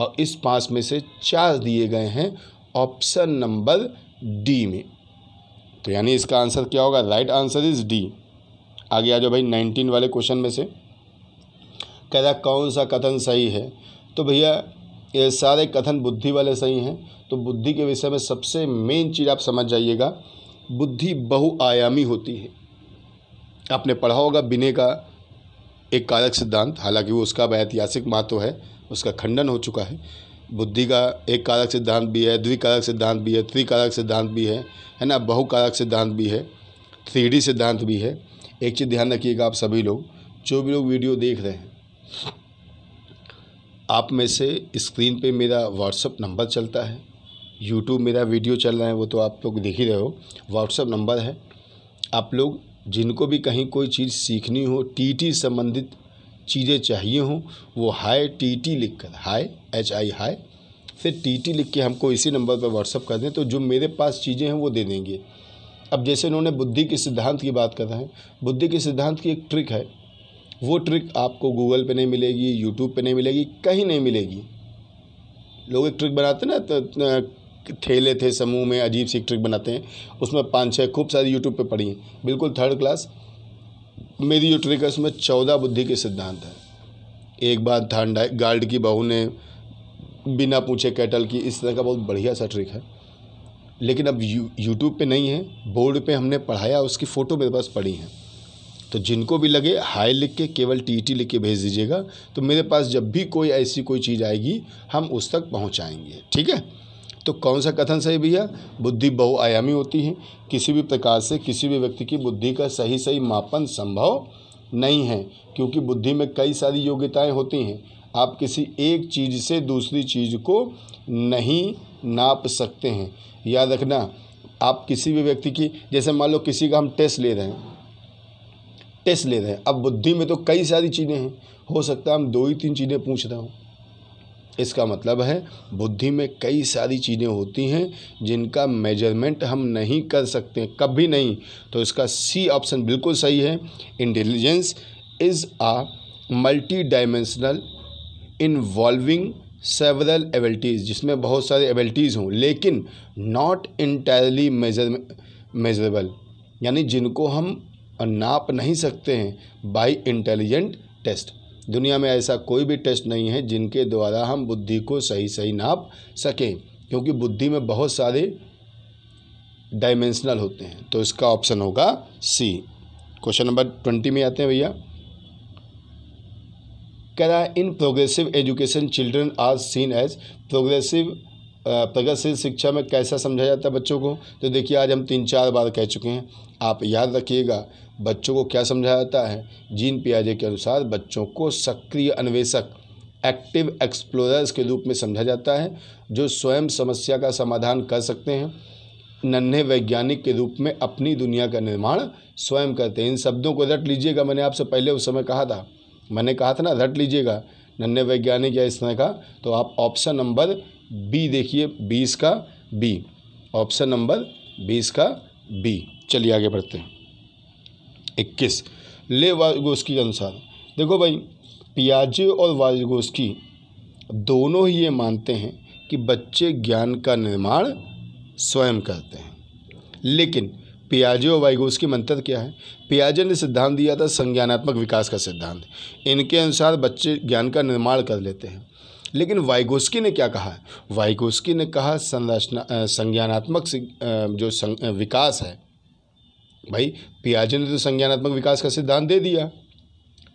और इस पांच में से चार दिए गए हैं ऑप्शन नंबर डी में तो यानी इसका आंसर क्या होगा राइट आंसर इज डी आगे आ जाओ भाई नाइनटीन वाले क्वेश्चन में से कह रहा कौन सा कथन सही है तो भैया ये सारे कथन बुद्धि वाले सही हैं तो बुद्धि के विषय में सबसे मेन चीज़ आप समझ जाइएगा बुद्धि बहुआयामी होती है आपने पढ़ा होगा विनय का एक कारक सिद्धांत हालांकि वो उसका ऐतिहासिक महत्व है उसका खंडन हो चुका है बुद्धि का एक कारक सिद्धांत भी है द्विकारक सिद्धांत भी है त्रिकारक सिद्धांत भी है है ना बहुकारक सिद्धांत भी है थ्री सिद्धांत भी है एक चीज़ ध्यान रखिएगा आप सभी लोग जो भी लोग वीडियो देख रहे हैं आप में से स्क्रीन पे मेरा व्हाट्सअप नंबर चलता है यूट्यूब मेरा वीडियो चल रहा है वो तो आप लोग देख ही रहे हो व्हाट्सअप नंबर है आप लोग जिनको भी कहीं कोई चीज़ सीखनी हो टीटी संबंधित चीज़ें चाहिए हों वो हाय टीटी लिखकर हाय एच आई हाय फिर टीटी लिख के हमको इसी नंबर पर व्हाट्सअप कर दें तो जो मेरे पास चीज़ें हैं वो दे देंगे अब जैसे उन्होंने बुद्धि के सिद्धांत की बात कर रहे हैं बुद्धि के सिद्धांत की एक ट्रिक है वो ट्रिक आपको गूगल पे नहीं मिलेगी यूट्यूब पे नहीं मिलेगी कहीं नहीं मिलेगी लोग एक ट्रिक बनाते ना तो थैले थे समूह में अजीब सी ट्रिक बनाते हैं उसमें पाँच छः खूब सारी यूट्यूब पर पढ़ी हैं बिल्कुल थर्ड क्लास मेरी जो ट्रिक है उसमें चौदह बुद्धि के सिद्धांत है एक बार थांडा गार्ड की बहू ने बिना पूछे कैटल की इस तरह का बहुत बढ़िया सा ट्रिक है लेकिन अब यू यूट्यूब पे नहीं है बोर्ड पे हमने पढ़ाया उसकी फ़ोटो मेरे पास पड़ी हैं तो जिनको भी लगे हाई लिख के केवल टी टी लिख के भेज दीजिएगा तो मेरे पास जब भी कोई ऐसी कोई चीज़ आएगी हम उस तक पहुँचाएँगे ठीक है तो कौन सा कथन सही भैया बुद्धि बहुआयामी होती है किसी भी प्रकार से किसी भी व्यक्ति की बुद्धि का सही सही मापन संभव नहीं है क्योंकि बुद्धि में कई सारी योग्यताएं होती हैं आप किसी एक चीज़ से दूसरी चीज़ को नहीं नाप सकते हैं याद रखना आप किसी भी व्यक्ति की जैसे मान लो किसी का हम टेस्ट ले रहे हैं टेस्ट ले रहे हैं अब बुद्धि में तो कई सारी चीज़ें हैं हो सकता है हम दो ही तीन चीज़ें पूछ रहा हूँ इसका मतलब है बुद्धि में कई सारी चीज़ें होती हैं जिनका मेजरमेंट हम नहीं कर सकते कभी नहीं तो इसका सी ऑप्शन बिल्कुल सही है intelligence is a multidimensional involving several abilities जिसमें बहुत सारी एबिलिटीज़ हों लेकिन नॉट इंटायरली मेजर मेजरेबल यानी जिनको हम नाप नहीं सकते हैं बाय इंटेलिजेंट टेस्ट दुनिया में ऐसा कोई भी टेस्ट नहीं है जिनके द्वारा हम बुद्धि को सही सही नाप सकें क्योंकि बुद्धि में बहुत सारे डायमेंशनल होते हैं तो इसका ऑप्शन होगा सी क्वेश्चन नंबर ट्वेंटी में आते हैं भैया कह रहा है in progressive education children are seen as progressive प्रगतिशील शिक्षा में कैसा समझा जाता है बच्चों को तो देखिए आज हम तीन चार बार कह चुके हैं आप याद रखिएगा बच्चों को क्या समझा जाता है जीन पियाजे के अनुसार बच्चों को सक्रिय अन्वेषक एक्टिव एक्सप्लोरर्स के रूप में समझा जाता है जो स्वयं समस्या का समाधान कर सकते हैं नन्हे वैज्ञानिक के रूप में अपनी दुनिया का निर्माण स्वयं करते हैं इन शब्दों को रट लीजिएगा मैंने आपसे पहले उस समय कहा था मैंने कहा था ना रट लीजिएगा नन्हे वैज्ञानिक या इस तरह का तो आप ऑप्शन नंबर बी देखिए बीस का बी ऑप्शन नंबर बीस का बी चलिए आगे बढ़ते हैं इक्कीस ले वाजगोस्की के अनुसार देखो भाई पियाजे और वाजगोस्की दोनों ही ये मानते हैं कि बच्चे ज्ञान का निर्माण स्वयं करते हैं लेकिन पियाजे और वाइगोस की मंत्र क्या है पियाजे ने सिद्धांत दिया था संज्ञानात्मक विकास का सिद्धांत इनके अनुसार बच्चे ज्ञान का निर्माण कर लेते हैं लेकिन वाइगोस्की ने क्या कहा वाइगोस्की ने कहा संरचना संज्ञानात्मक जो संग, विकास है भाई पियाजे ने तो संज्ञानात्मक विकास का सिद्धांत दे दिया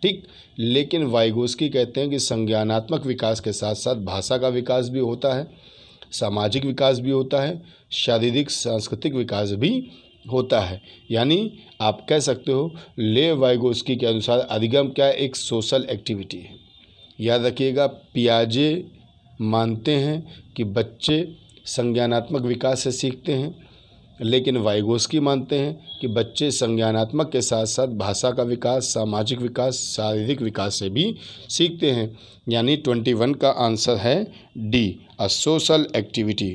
ठीक लेकिन वाइगोस्की कहते हैं कि संज्ञानात्मक विकास के साथ साथ भाषा का विकास भी होता है सामाजिक विकास भी होता है शारीरिक सांस्कृतिक विकास भी होता है यानी आप कह सकते हो ले वाइगोस्की के अनुसार अधिगम क्या एक सोशल एक्टिविटी है याद रखिएगा पियाजे मानते हैं कि बच्चे संज्ञानात्मक विकास से सीखते हैं लेकिन वाइगोस्की मानते हैं कि बच्चे संज्ञानात्मक के साथ साथ भाषा का विकास सामाजिक विकास शारीरिक विकास से भी सीखते हैं यानी ट्वेंटी वन का आंसर है D a social activity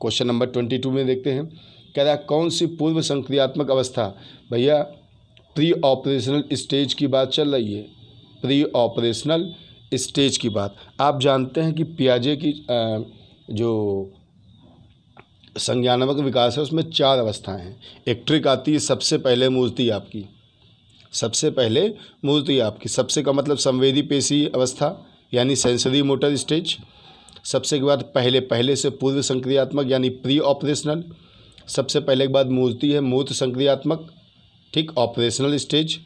question number twenty two में देखते हैं कह रहा है कौन सी पूर्व संक्रियात्मक अवस्था भैया प्री ऑपरेशनल स्टेज की बात चल रही है प्री ऑपरेशनल स्टेज की बात आप जानते हैं कि पियाजे की जो संज्ञानात्मक विकास है उसमें चार अवस्थाएं हैं एक ट्रिक आती है सबसे पहले मूर्ति आपकी सबसे पहले मूर्ति आपकी सबसे का मतलब संवेदी पेशी अवस्था यानी सेंसरी मोटर स्टेज सबसे के बाद पहले पहले से पूर्व संक्रियात्मक यानी प्री ऑपरेशनल सबसे पहले एक बात मूर्ति है मूर्त संक्रियात्मक ठीक ऑपरेशनल स्टेज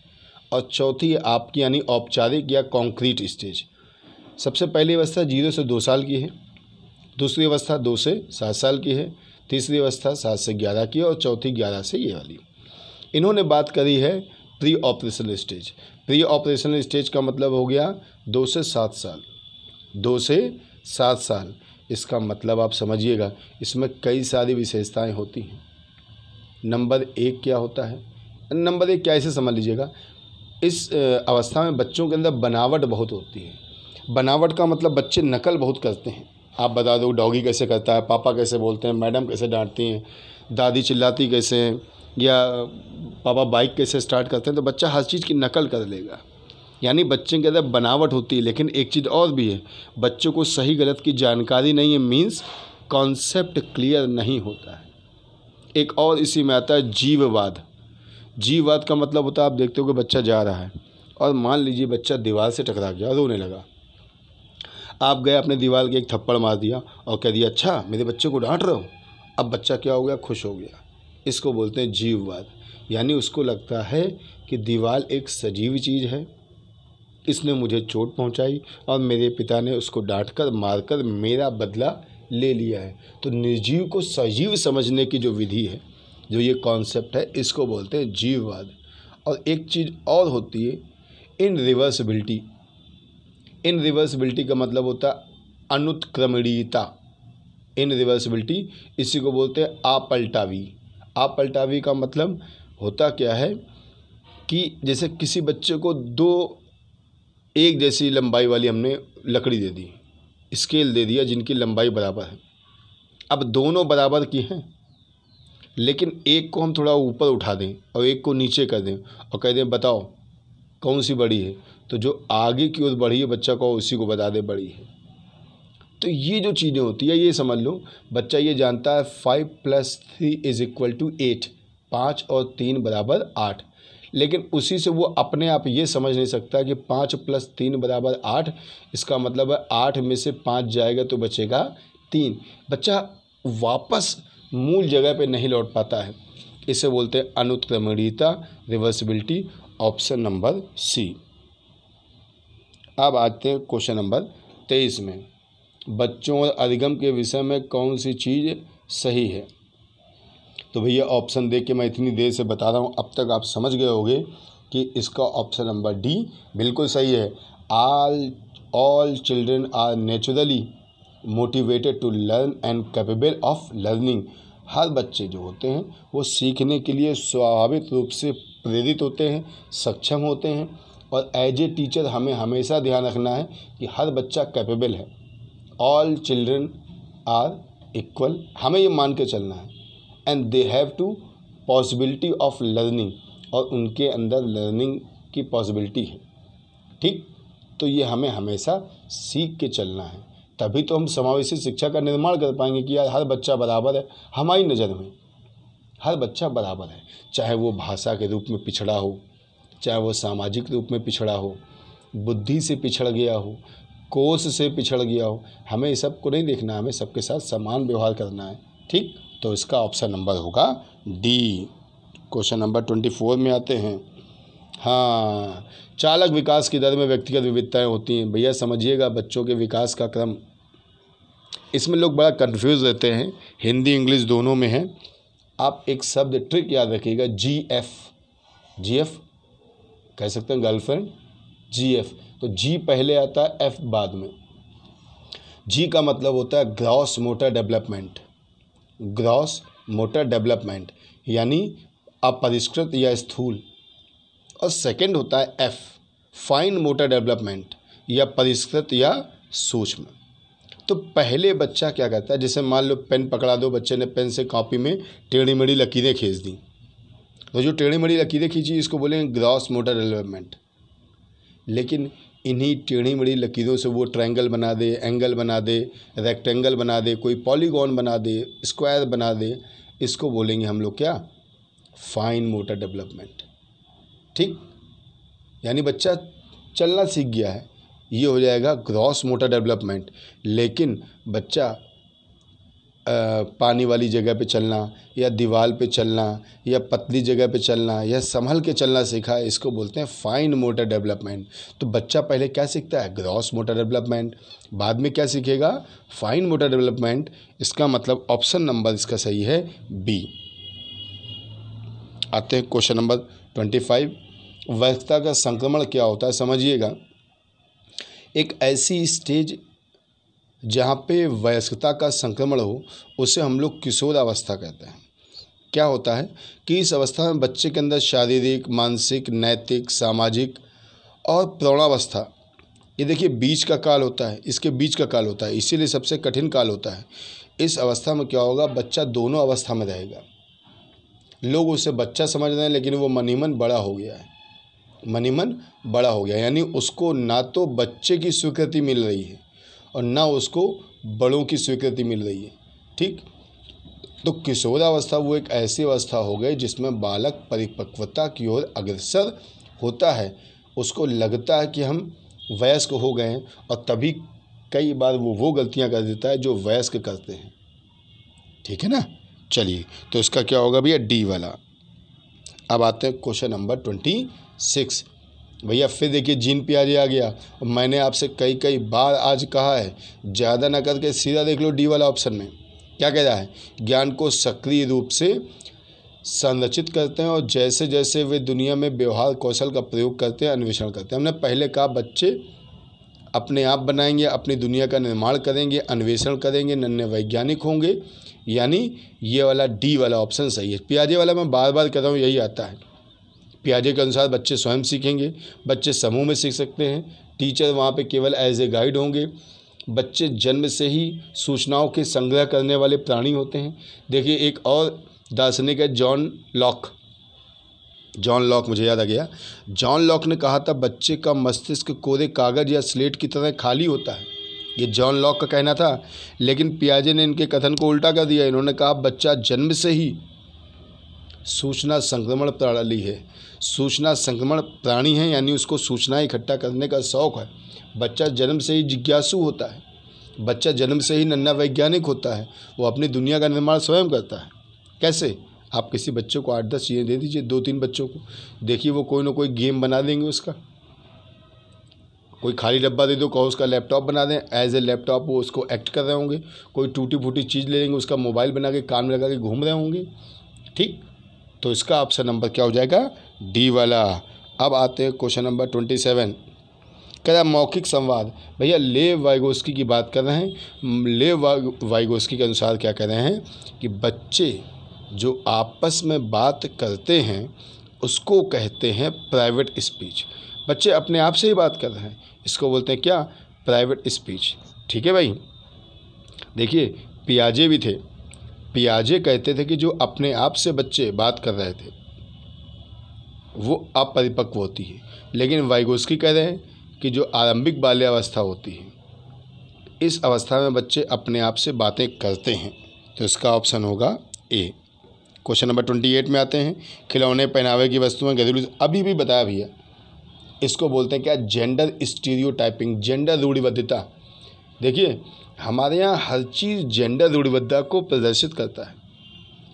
और चौथी है आपकी यानी औपचारिक या कॉन्क्रीट स्टेज सबसे पहली अवस्था जीरो से दो साल की है दूसरी अवस्था दो से सात साल की है तीसरी अवस्था सात से ग्यारह की है और चौथी ग्यारह से ये वाली इन्होंने बात करी है pre operational stage pre operational stage का मतलब हो गया दो से सात साल दो से सात साल इसका मतलब आप समझिएगा इसमें कई सारी विशेषताएं होती हैं नंबर एक क्या होता है नंबर एक क्या इसे समझ लीजिएगा इस अवस्था में बच्चों के अंदर बनावट बहुत होती है बनावट का मतलब बच्चे नकल बहुत करते हैं आप बता दो डॉगी कैसे करता है पापा कैसे बोलते हैं मैडम कैसे डांटती हैं दादी चिल्लाती कैसे हैं या पापा बाइक कैसे स्टार्ट करते हैं तो बच्चा हर चीज़ की नकल कर लेगा यानी बच्चे के अंदर बनावट होती है लेकिन एक चीज़ और भी है बच्चों को सही गलत की जानकारी नहीं है मीन्स कॉन्सेप्ट क्लियर नहीं होता है एक और इसी में आता है जीववाद जीववाद का मतलब होता है आप देखते हो कि बच्चा जा रहा है और मान लीजिए बच्चा दीवार से टकरा गया रोने लगा आप गए अपने दीवार के एक थप्पड़ मार दिया और कह दिया अच्छा मेरे बच्चे को डांट रहे हो अब बच्चा क्या हो गया खुश हो गया इसको बोलते हैं जीववाद यानी उसको लगता है कि दीवार एक सजीव चीज़ है इसने मुझे चोट पहुंचाई और मेरे पिता ने उसको डांट कर मार कर मेरा बदला ले लिया है तो निर्जीव को सजीव समझने की जो विधि है जो ये कॉन्सेप्ट है इसको बोलते हैं जीववाद और एक चीज़ और होती है इन रिवर्सिबिलिटी इन रिवर्सिबिलिटी का मतलब होता है अनुत्क्रमणीयता इन रिवर्सिबिलिटी इसी को बोलते हैं आपल्टावी आपल्टावी का मतलब होता क्या है कि जैसे किसी बच्चे को दो एक जैसी लंबाई वाली हमने लकड़ी दे दी स्केल दे दिया जिनकी लंबाई बराबर है अब दोनों बराबर की हैं लेकिन एक को हम थोड़ा ऊपर उठा दें और एक को नीचे कर दें और कह दें बताओ कौन सी बड़ी है तो जो आगे की ओर बढ़ी है बच्चा को उसी को बता दे बड़ी है तो ये जो चीज़ें होती है ये समझ लो बच्चा ये जानता है five plus three is equal to eight पाँच और तीन बराबर आठ लेकिन उसी से वो अपने आप ये समझ नहीं सकता कि पाँच प्लस तीन बराबर आठ इसका मतलब है आठ में से पाँच जाएगा तो बचेगा तीन बच्चा वापस मूल जगह पे नहीं लौट पाता है इसे बोलते हैं अनुत्क्रमणीयता रिवर्सिबिलिटी ऑप्शन नंबर सी अब आते हैं क्वेश्चन नंबर तेईस में बच्चों और अधिगम के विषय में कौन सी चीज़ सही है तो भैया ऑप्शन देख के मैं इतनी देर से बता रहा हूँ अब तक आप समझ गए होंगे कि इसका ऑप्शन नंबर डी बिल्कुल सही है all all children are naturally motivated to learn and capable of learning हर बच्चे जो होते हैं वो सीखने के लिए स्वाभाविक रूप से प्रेरित होते हैं सक्षम होते हैं और एज ए टीचर हमें हमेशा ध्यान रखना है कि हर बच्चा कैपेबल है ऑल चिल्ड्रन आर इक्वल हमें ये मान के चलना है and they have to possibility of learning और उनके अंदर लर्निंग की पॉसिबिलिटी है ठीक तो ये हमें हमेशा सीख के चलना है तभी तो हम समावेशी शिक्षा का निर्माण कर पाएंगे कि यार हर बच्चा बराबर है हमारी नज़र में हर बच्चा बराबर है चाहे वो भाषा के रूप में पिछड़ा हो चाहे वो सामाजिक रूप में पिछड़ा हो बुद्धि से पिछड़ गया हो कोष से पिछड़ गया हो हमें सबको नहीं देखना हमें सबके साथ समान व्यवहार करना है ठीक तो इसका ऑप्शन नंबर होगा D question number twenty four में आते हैं हाँ चालक विकास की दर में व्यक्तिगत विविधताएं होती हैं भैया समझिएगा बच्चों के विकास का क्रम इसमें लोग बड़ा कंफ्यूज रहते हैं हिंदी इंग्लिश दोनों में है आप एक शब्द ट्रिक याद रखिएगा जी एफ जी एफ कह सकते हैं गर्लफ्रेंड जी एफ तो जी पहले आता है एफ बाद में जी का मतलब होता है gross motor development gross motor development यानी अपरिष्कृत या स्थूल और सेकंड होता है एफ फाइन मोटर डेवलपमेंट या परिष्कृत या सूक्ष्म तो पहले बच्चा क्या करता है जैसे मान लो पेन पकड़ा दो बच्चे ने पेन से कॉपी में टेढ़ी मेढ़ी लकीरें खींच दी तो जो टेढ़ी मेढ़ी लकीरें खींची इसको बोलेंगे ग्रॉस मोटर डेवलपमेंट लेकिन इन्हीं टेढ़ी मेढ़ी लकीरों से वो ट्रायंगल बना दे एंगल बना दे रेक्टेंगल बना दे कोई पॉलीगॉन बना दे स्क्वायर बना दे इसको बोलेंगे हम लोग क्या फाइन मोटर डेवलपमेंट ठीक यानी बच्चा चलना सीख गया है ये हो जाएगा ग्रॉस मोटर डेवलपमेंट लेकिन बच्चा पानी वाली जगह पे चलना या दीवार पे चलना या पतली जगह पे चलना या संभल के चलना सीखा इसको बोलते हैं फाइन मोटर डेवलपमेंट तो बच्चा पहले क्या सीखता है ग्रॉस मोटर डेवलपमेंट बाद में क्या सीखेगा फाइन मोटर डेवलपमेंट इसका मतलब ऑप्शन नंबर इसका सही है बी आते हैं क्वेश्चन नंबर ट्वेंटी फाइव वैधता का संक्रमण क्या होता है समझिएगा एक ऐसी स्टेज जहाँ पे वयस्कता का संक्रमण हो उसे हम लोग किशोर अवस्था कहते हैं क्या होता है कि इस अवस्था में बच्चे के अंदर शारीरिक मानसिक नैतिक सामाजिक और प्रौणावस्था ये देखिए बीच का काल होता है इसके बीच का काल होता है इसीलिए सबसे कठिन काल होता है इस अवस्था में क्या होगा बच्चा दोनों अवस्था में रहेगा लोग उसे बच्चा समझ रहे हैं लेकिन वो मनीमन बड़ा हो गया है मनीमन बड़ा हो गया यानी उसको ना तो बच्चे की स्वीकृति मिल रही है और ना उसको बड़ों की स्वीकृति मिल रही है ठीक तो किशोरावस्था वो एक ऐसी अवस्था हो गई जिसमें बालक परिपक्वता की ओर अग्रसर होता है उसको लगता है कि हम वयस्क हो गए हैं और तभी कई बार वो वो गलतियां कर देता है जो वयस्क करते हैं ठीक है ना चलिए तो इसका क्या होगा भैया डी वाला अब आते हैं क्वेश्चन नंबर ट्वेंटी सिक्स भैया फिर देखिए जीन प्याजी आ गया और मैंने आपसे कई कई बार आज कहा है ज़्यादा ना करके सीधा देख लो डी वाला ऑप्शन में क्या कह रहा है ज्ञान को सक्रिय रूप से संरचित करते हैं और जैसे जैसे वे दुनिया में व्यवहार कौशल का प्रयोग करते हैं अन्वेषण करते हैं हमने पहले कहा बच्चे अपने आप बनाएंगे अपनी दुनिया का निर्माण करेंगे अन्वेषण करेंगे नन्हे वैज्ञानिक होंगे यानी ये वाला डी वाला ऑप्शन सही है प्याजे वाला मैं बार बार कह रहा हूँ यही आता है पियाजे के अनुसार बच्चे स्वयं सीखेंगे बच्चे समूह में सीख सकते हैं टीचर वहाँ पे केवल एज ए गाइड होंगे बच्चे जन्म से ही सूचनाओं के संग्रह करने वाले प्राणी होते हैं देखिए एक और दार्शनिक है जॉन लॉक जॉन लॉक मुझे याद आ गया जॉन लॉक ने कहा था बच्चे का मस्तिष्क कोरे कागज या स्लेट की तरह खाली होता है ये जॉन लॉक का कहना था लेकिन पियाजे ने इनके कथन को उल्टा कर दिया इन्होंने कहा बच्चा जन्म से ही सूचना संक्रमण प्रणाली है सूचना संक्रमण प्राणी है यानी उसको सूचना इकट्ठा करने का शौक है बच्चा जन्म से ही जिज्ञासु होता है बच्चा जन्म से ही नन्ना वैज्ञानिक होता है वो अपनी दुनिया का निर्माण स्वयं करता है कैसे आप किसी बच्चे को आठ दस चीज़ें दे दीजिए दो तीन बच्चों को देखिए वो कोई ना कोई गेम बना देंगे उसका कोई खाली डब्बा दे दो कहो उसका लैपटॉप बना दें एज ए लैपटॉप वो उसको एक्ट कर रहे होंगे कोई टूटी फूटी चीज़ ले लेंगे उसका मोबाइल बना के कान में लगा के घूम रहे होंगे ठीक तो इसका ऑप्शन नंबर क्या हो जाएगा डी वाला अब आते हैं क्वेश्चन नंबर ट्वेंटी सेवन कह रहा मौखिक संवाद भैया ले वाइगोस्की की बात कर रहे हैं ले वाइगोस्की के अनुसार क्या कह रहे हैं कि बच्चे जो आपस में बात करते हैं उसको कहते हैं प्राइवेट स्पीच बच्चे अपने आप से ही बात कर रहे हैं इसको बोलते हैं क्या प्राइवेट स्पीच ठीक है भाई देखिए पियाजे भी थे पियाजे कहते थे कि जो अपने आप से बच्चे बात कर रहे थे वो अपरिपक्व होती है लेकिन वाइगोस्की कह रहे हैं कि जो आरंभिक बाल्यावस्था होती है इस अवस्था में बच्चे अपने आप से बातें करते हैं तो इसका ऑप्शन होगा A question number twenty eight में आते हैं खिलौने पहनावे की वस्तुएं घरेलू अभी भी बताया भैया इसको बोलते हैं क्या जेंडर स्टीरियो टाइपिंग जेंडर रूढ़िबद्धता देखिए हमारे यहाँ हर चीज़ जेंडर रूढ़िबद्धता को प्रदर्शित करता है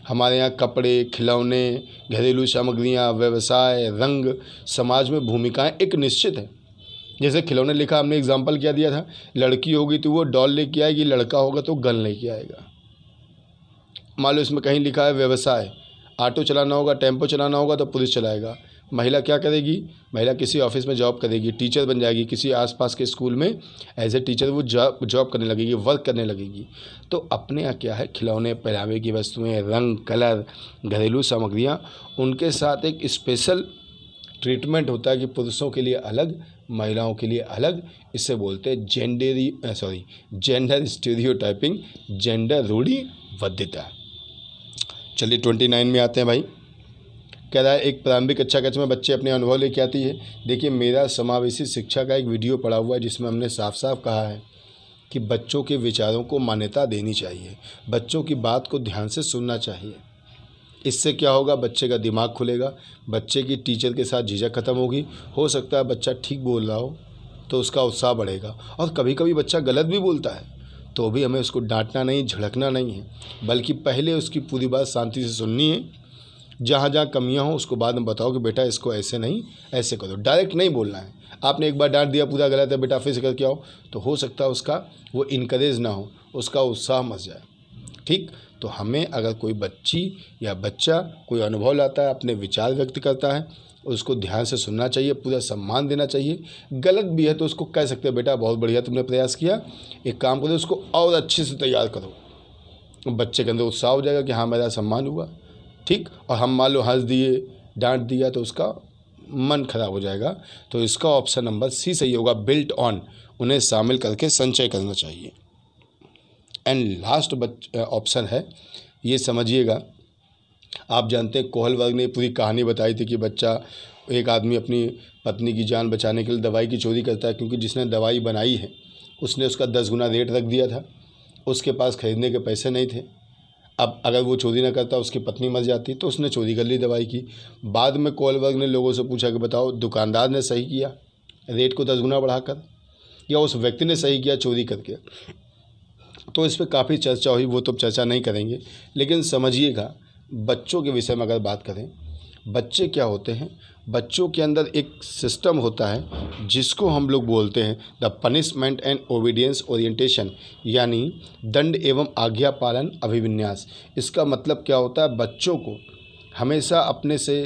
हमारे यहाँ कपड़े खिलौने घरेलू सामग्रियाँ व्यवसाय रंग समाज में भूमिकाएं एक निश्चित है जैसे खिलौने लिखा हमने एग्जाम्पल क्या दिया था लड़की होगी तो वो डॉल लेके आएगी लड़का होगा तो गन लेके आएगा मान लो इसमें कहीं लिखा है व्यवसाय ऑटो चलाना होगा टेम्पो चलाना होगा तो पुलिस चलाएगा महिला क्या करेगी महिला किसी ऑफिस में जॉब करेगी टीचर बन जाएगी किसी आसपास के स्कूल में एज ए टीचर वो जॉब जॉब करने लगेगी वर्क करने लगेगी तो अपने यहाँ क्या है खिलौने पहनावे की वस्तुएँ रंग कलर घरेलू सामग्रियाँ उनके साथ एक स्पेशल ट्रीटमेंट होता है कि पुरुषों के लिए अलग महिलाओं के लिए अलग इसे बोलते हैं जेंडेरी sorry gender stereotyping gender रूढ़ी वध्यता चलिए ट्वेंटी नाइन में आते हैं भाई कह रहा है एक प्रारंभिक कक्षा अच्छा कक्ष में बच्चे अपने अनुभव लेके आती है देखिए मेरा समावेशी शिक्षा का एक वीडियो पड़ा हुआ है जिसमें हमने साफ साफ कहा है कि बच्चों के विचारों को मान्यता देनी चाहिए बच्चों की बात को ध्यान से सुनना चाहिए इससे क्या होगा बच्चे का दिमाग खुलेगा बच्चे की टीचर के साथ झिझक खत्म होगी हो सकता है बच्चा ठीक बोल रहा हो तो उसका उत्साह बढ़ेगा और कभी कभी बच्चा गलत भी बोलता है तो भी हमें उसको डांटना नहीं झड़कना नहीं है बल्कि पहले उसकी पूरी बात शांति से सुननी है जहाँ जहाँ कमियाँ हों उसको बाद में बताओ कि बेटा इसको ऐसे नहीं ऐसे करो डायरेक्ट नहीं बोलना है आपने एक बार डांट दिया पूरा गलत है बेटा फिर से करके आओ तो हो सकता है उसका वो इनक्रेज ना हो उसका उत्साह मच जाए ठीक तो हमें अगर कोई बच्ची या बच्चा कोई अनुभव लाता है अपने विचार व्यक्त करता है उसको ध्यान से सुनना चाहिए पूरा सम्मान देना चाहिए गलत भी है तो उसको कह सकते हैं बेटा बहुत बढ़िया तुमने प्रयास किया एक काम करो उसको और अच्छे से तैयार करो बच्चे के अंदर उत्साह हो जाएगा कि हाँ मेरा सम्मान हुआ ठीक और हम मान लो हंस दिए डांट दिया तो उसका मन खराब हो जाएगा तो इसका ऑप्शन नंबर सी सही होगा बिल्ट ऑन उन्हें शामिल करके संचय करना चाहिए एंड लास्ट ऑप्शन है ये समझिएगा आप जानते हैं कोहल वर्ग ने पूरी कहानी बताई थी कि बच्चा एक आदमी अपनी पत्नी की जान बचाने के लिए दवाई की चोरी करता है क्योंकि जिसने दवाई बनाई है उसने उसका दस गुना रेट रख दिया था उसके पास खरीदने के पैसे नहीं थे अब अगर वो चोरी ना करता उसकी पत्नी मर जाती तो उसने चोरी कर ली दवाई की बाद में कोलबर्ग ने लोगों से पूछा कि बताओ दुकानदार ने सही किया रेट को दस गुना बढ़ाकर या उस व्यक्ति ने सही किया चोरी करके तो इस पर काफ़ी चर्चा हुई वो तो चर्चा नहीं करेंगे लेकिन समझिएगा बच्चों के विषय में अगर बात करें बच्चे क्या होते हैं बच्चों के अंदर एक सिस्टम होता है जिसको हम लोग बोलते हैं the punishment and obedience orientation यानी दंड एवं आज्ञा पालन अभिविन्यास इसका मतलब क्या होता है बच्चों को हमेशा अपने से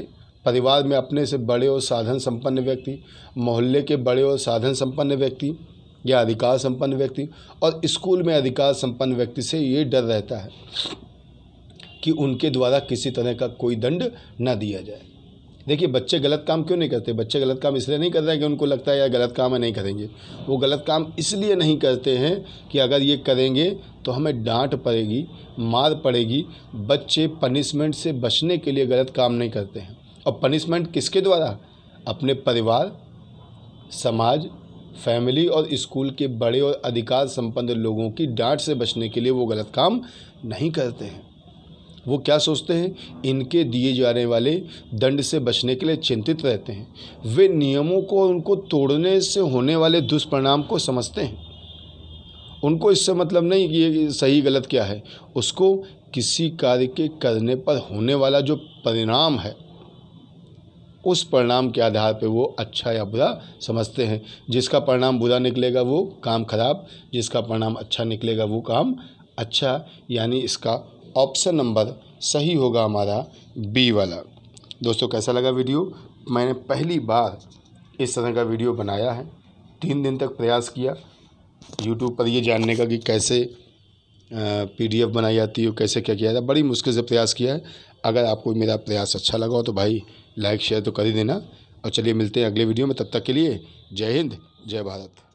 परिवार में अपने से बड़े और साधन संपन्न व्यक्ति मोहल्ले के बड़े और साधन संपन्न व्यक्ति या अधिकार संपन्न व्यक्ति और स्कूल में अधिकार संपन्न व्यक्ति से ये डर रहता है कि उनके द्वारा किसी तरह का कोई दंड ना दिया जाए देखिए बच्चे गलत काम क्यों नहीं करते बच्चे गलत काम इसलिए नहीं कर रहे हैं कि उनको लगता है यार गलत काम है नहीं करेंगे वो गलत काम इसलिए नहीं करते हैं कि अगर ये करेंगे तो हमें डांट पड़ेगी मार पड़ेगी बच्चे पनिशमेंट से बचने के लिए गलत काम नहीं करते हैं और पनिशमेंट किसके द्वारा अपने परिवार समाज फैमिली और स्कूल के बड़े और अधिकार संपन्न लोगों की डांट से बचने के लिए वो गलत काम नहीं करते हैं वो क्या सोचते हैं इनके दिए जाने वाले दंड से बचने के लिए चिंतित रहते हैं वे नियमों को उनको तोड़ने से होने वाले दुष्परिणाम को समझते हैं उनको इससे मतलब नहीं कि ये सही गलत क्या है उसको किसी कार्य के करने पर होने वाला जो परिणाम है उस परिणाम के आधार पर वो अच्छा या बुरा समझते हैं जिसका परिणाम बुरा निकलेगा वो काम खराब जिसका परिणाम अच्छा निकलेगा वो काम अच्छा यानी इसका ऑप्शन नंबर सही होगा हमारा बी वाला दोस्तों कैसा लगा वीडियो मैंने पहली बार इस तरह का वीडियो बनाया है तीन दिन तक प्रयास किया यूट्यूब पर ये जानने का कि कैसे पीडीएफ बनाई जाती है कैसे क्या किया जाता है बड़ी मुश्किल से प्रयास किया है अगर आपको मेरा प्रयास अच्छा लगा हो तो भाई लाइक शेयर तो कर ही देना और चलिए मिलते हैं अगले वीडियो में तब तक के लिए जय हिंद जय भारत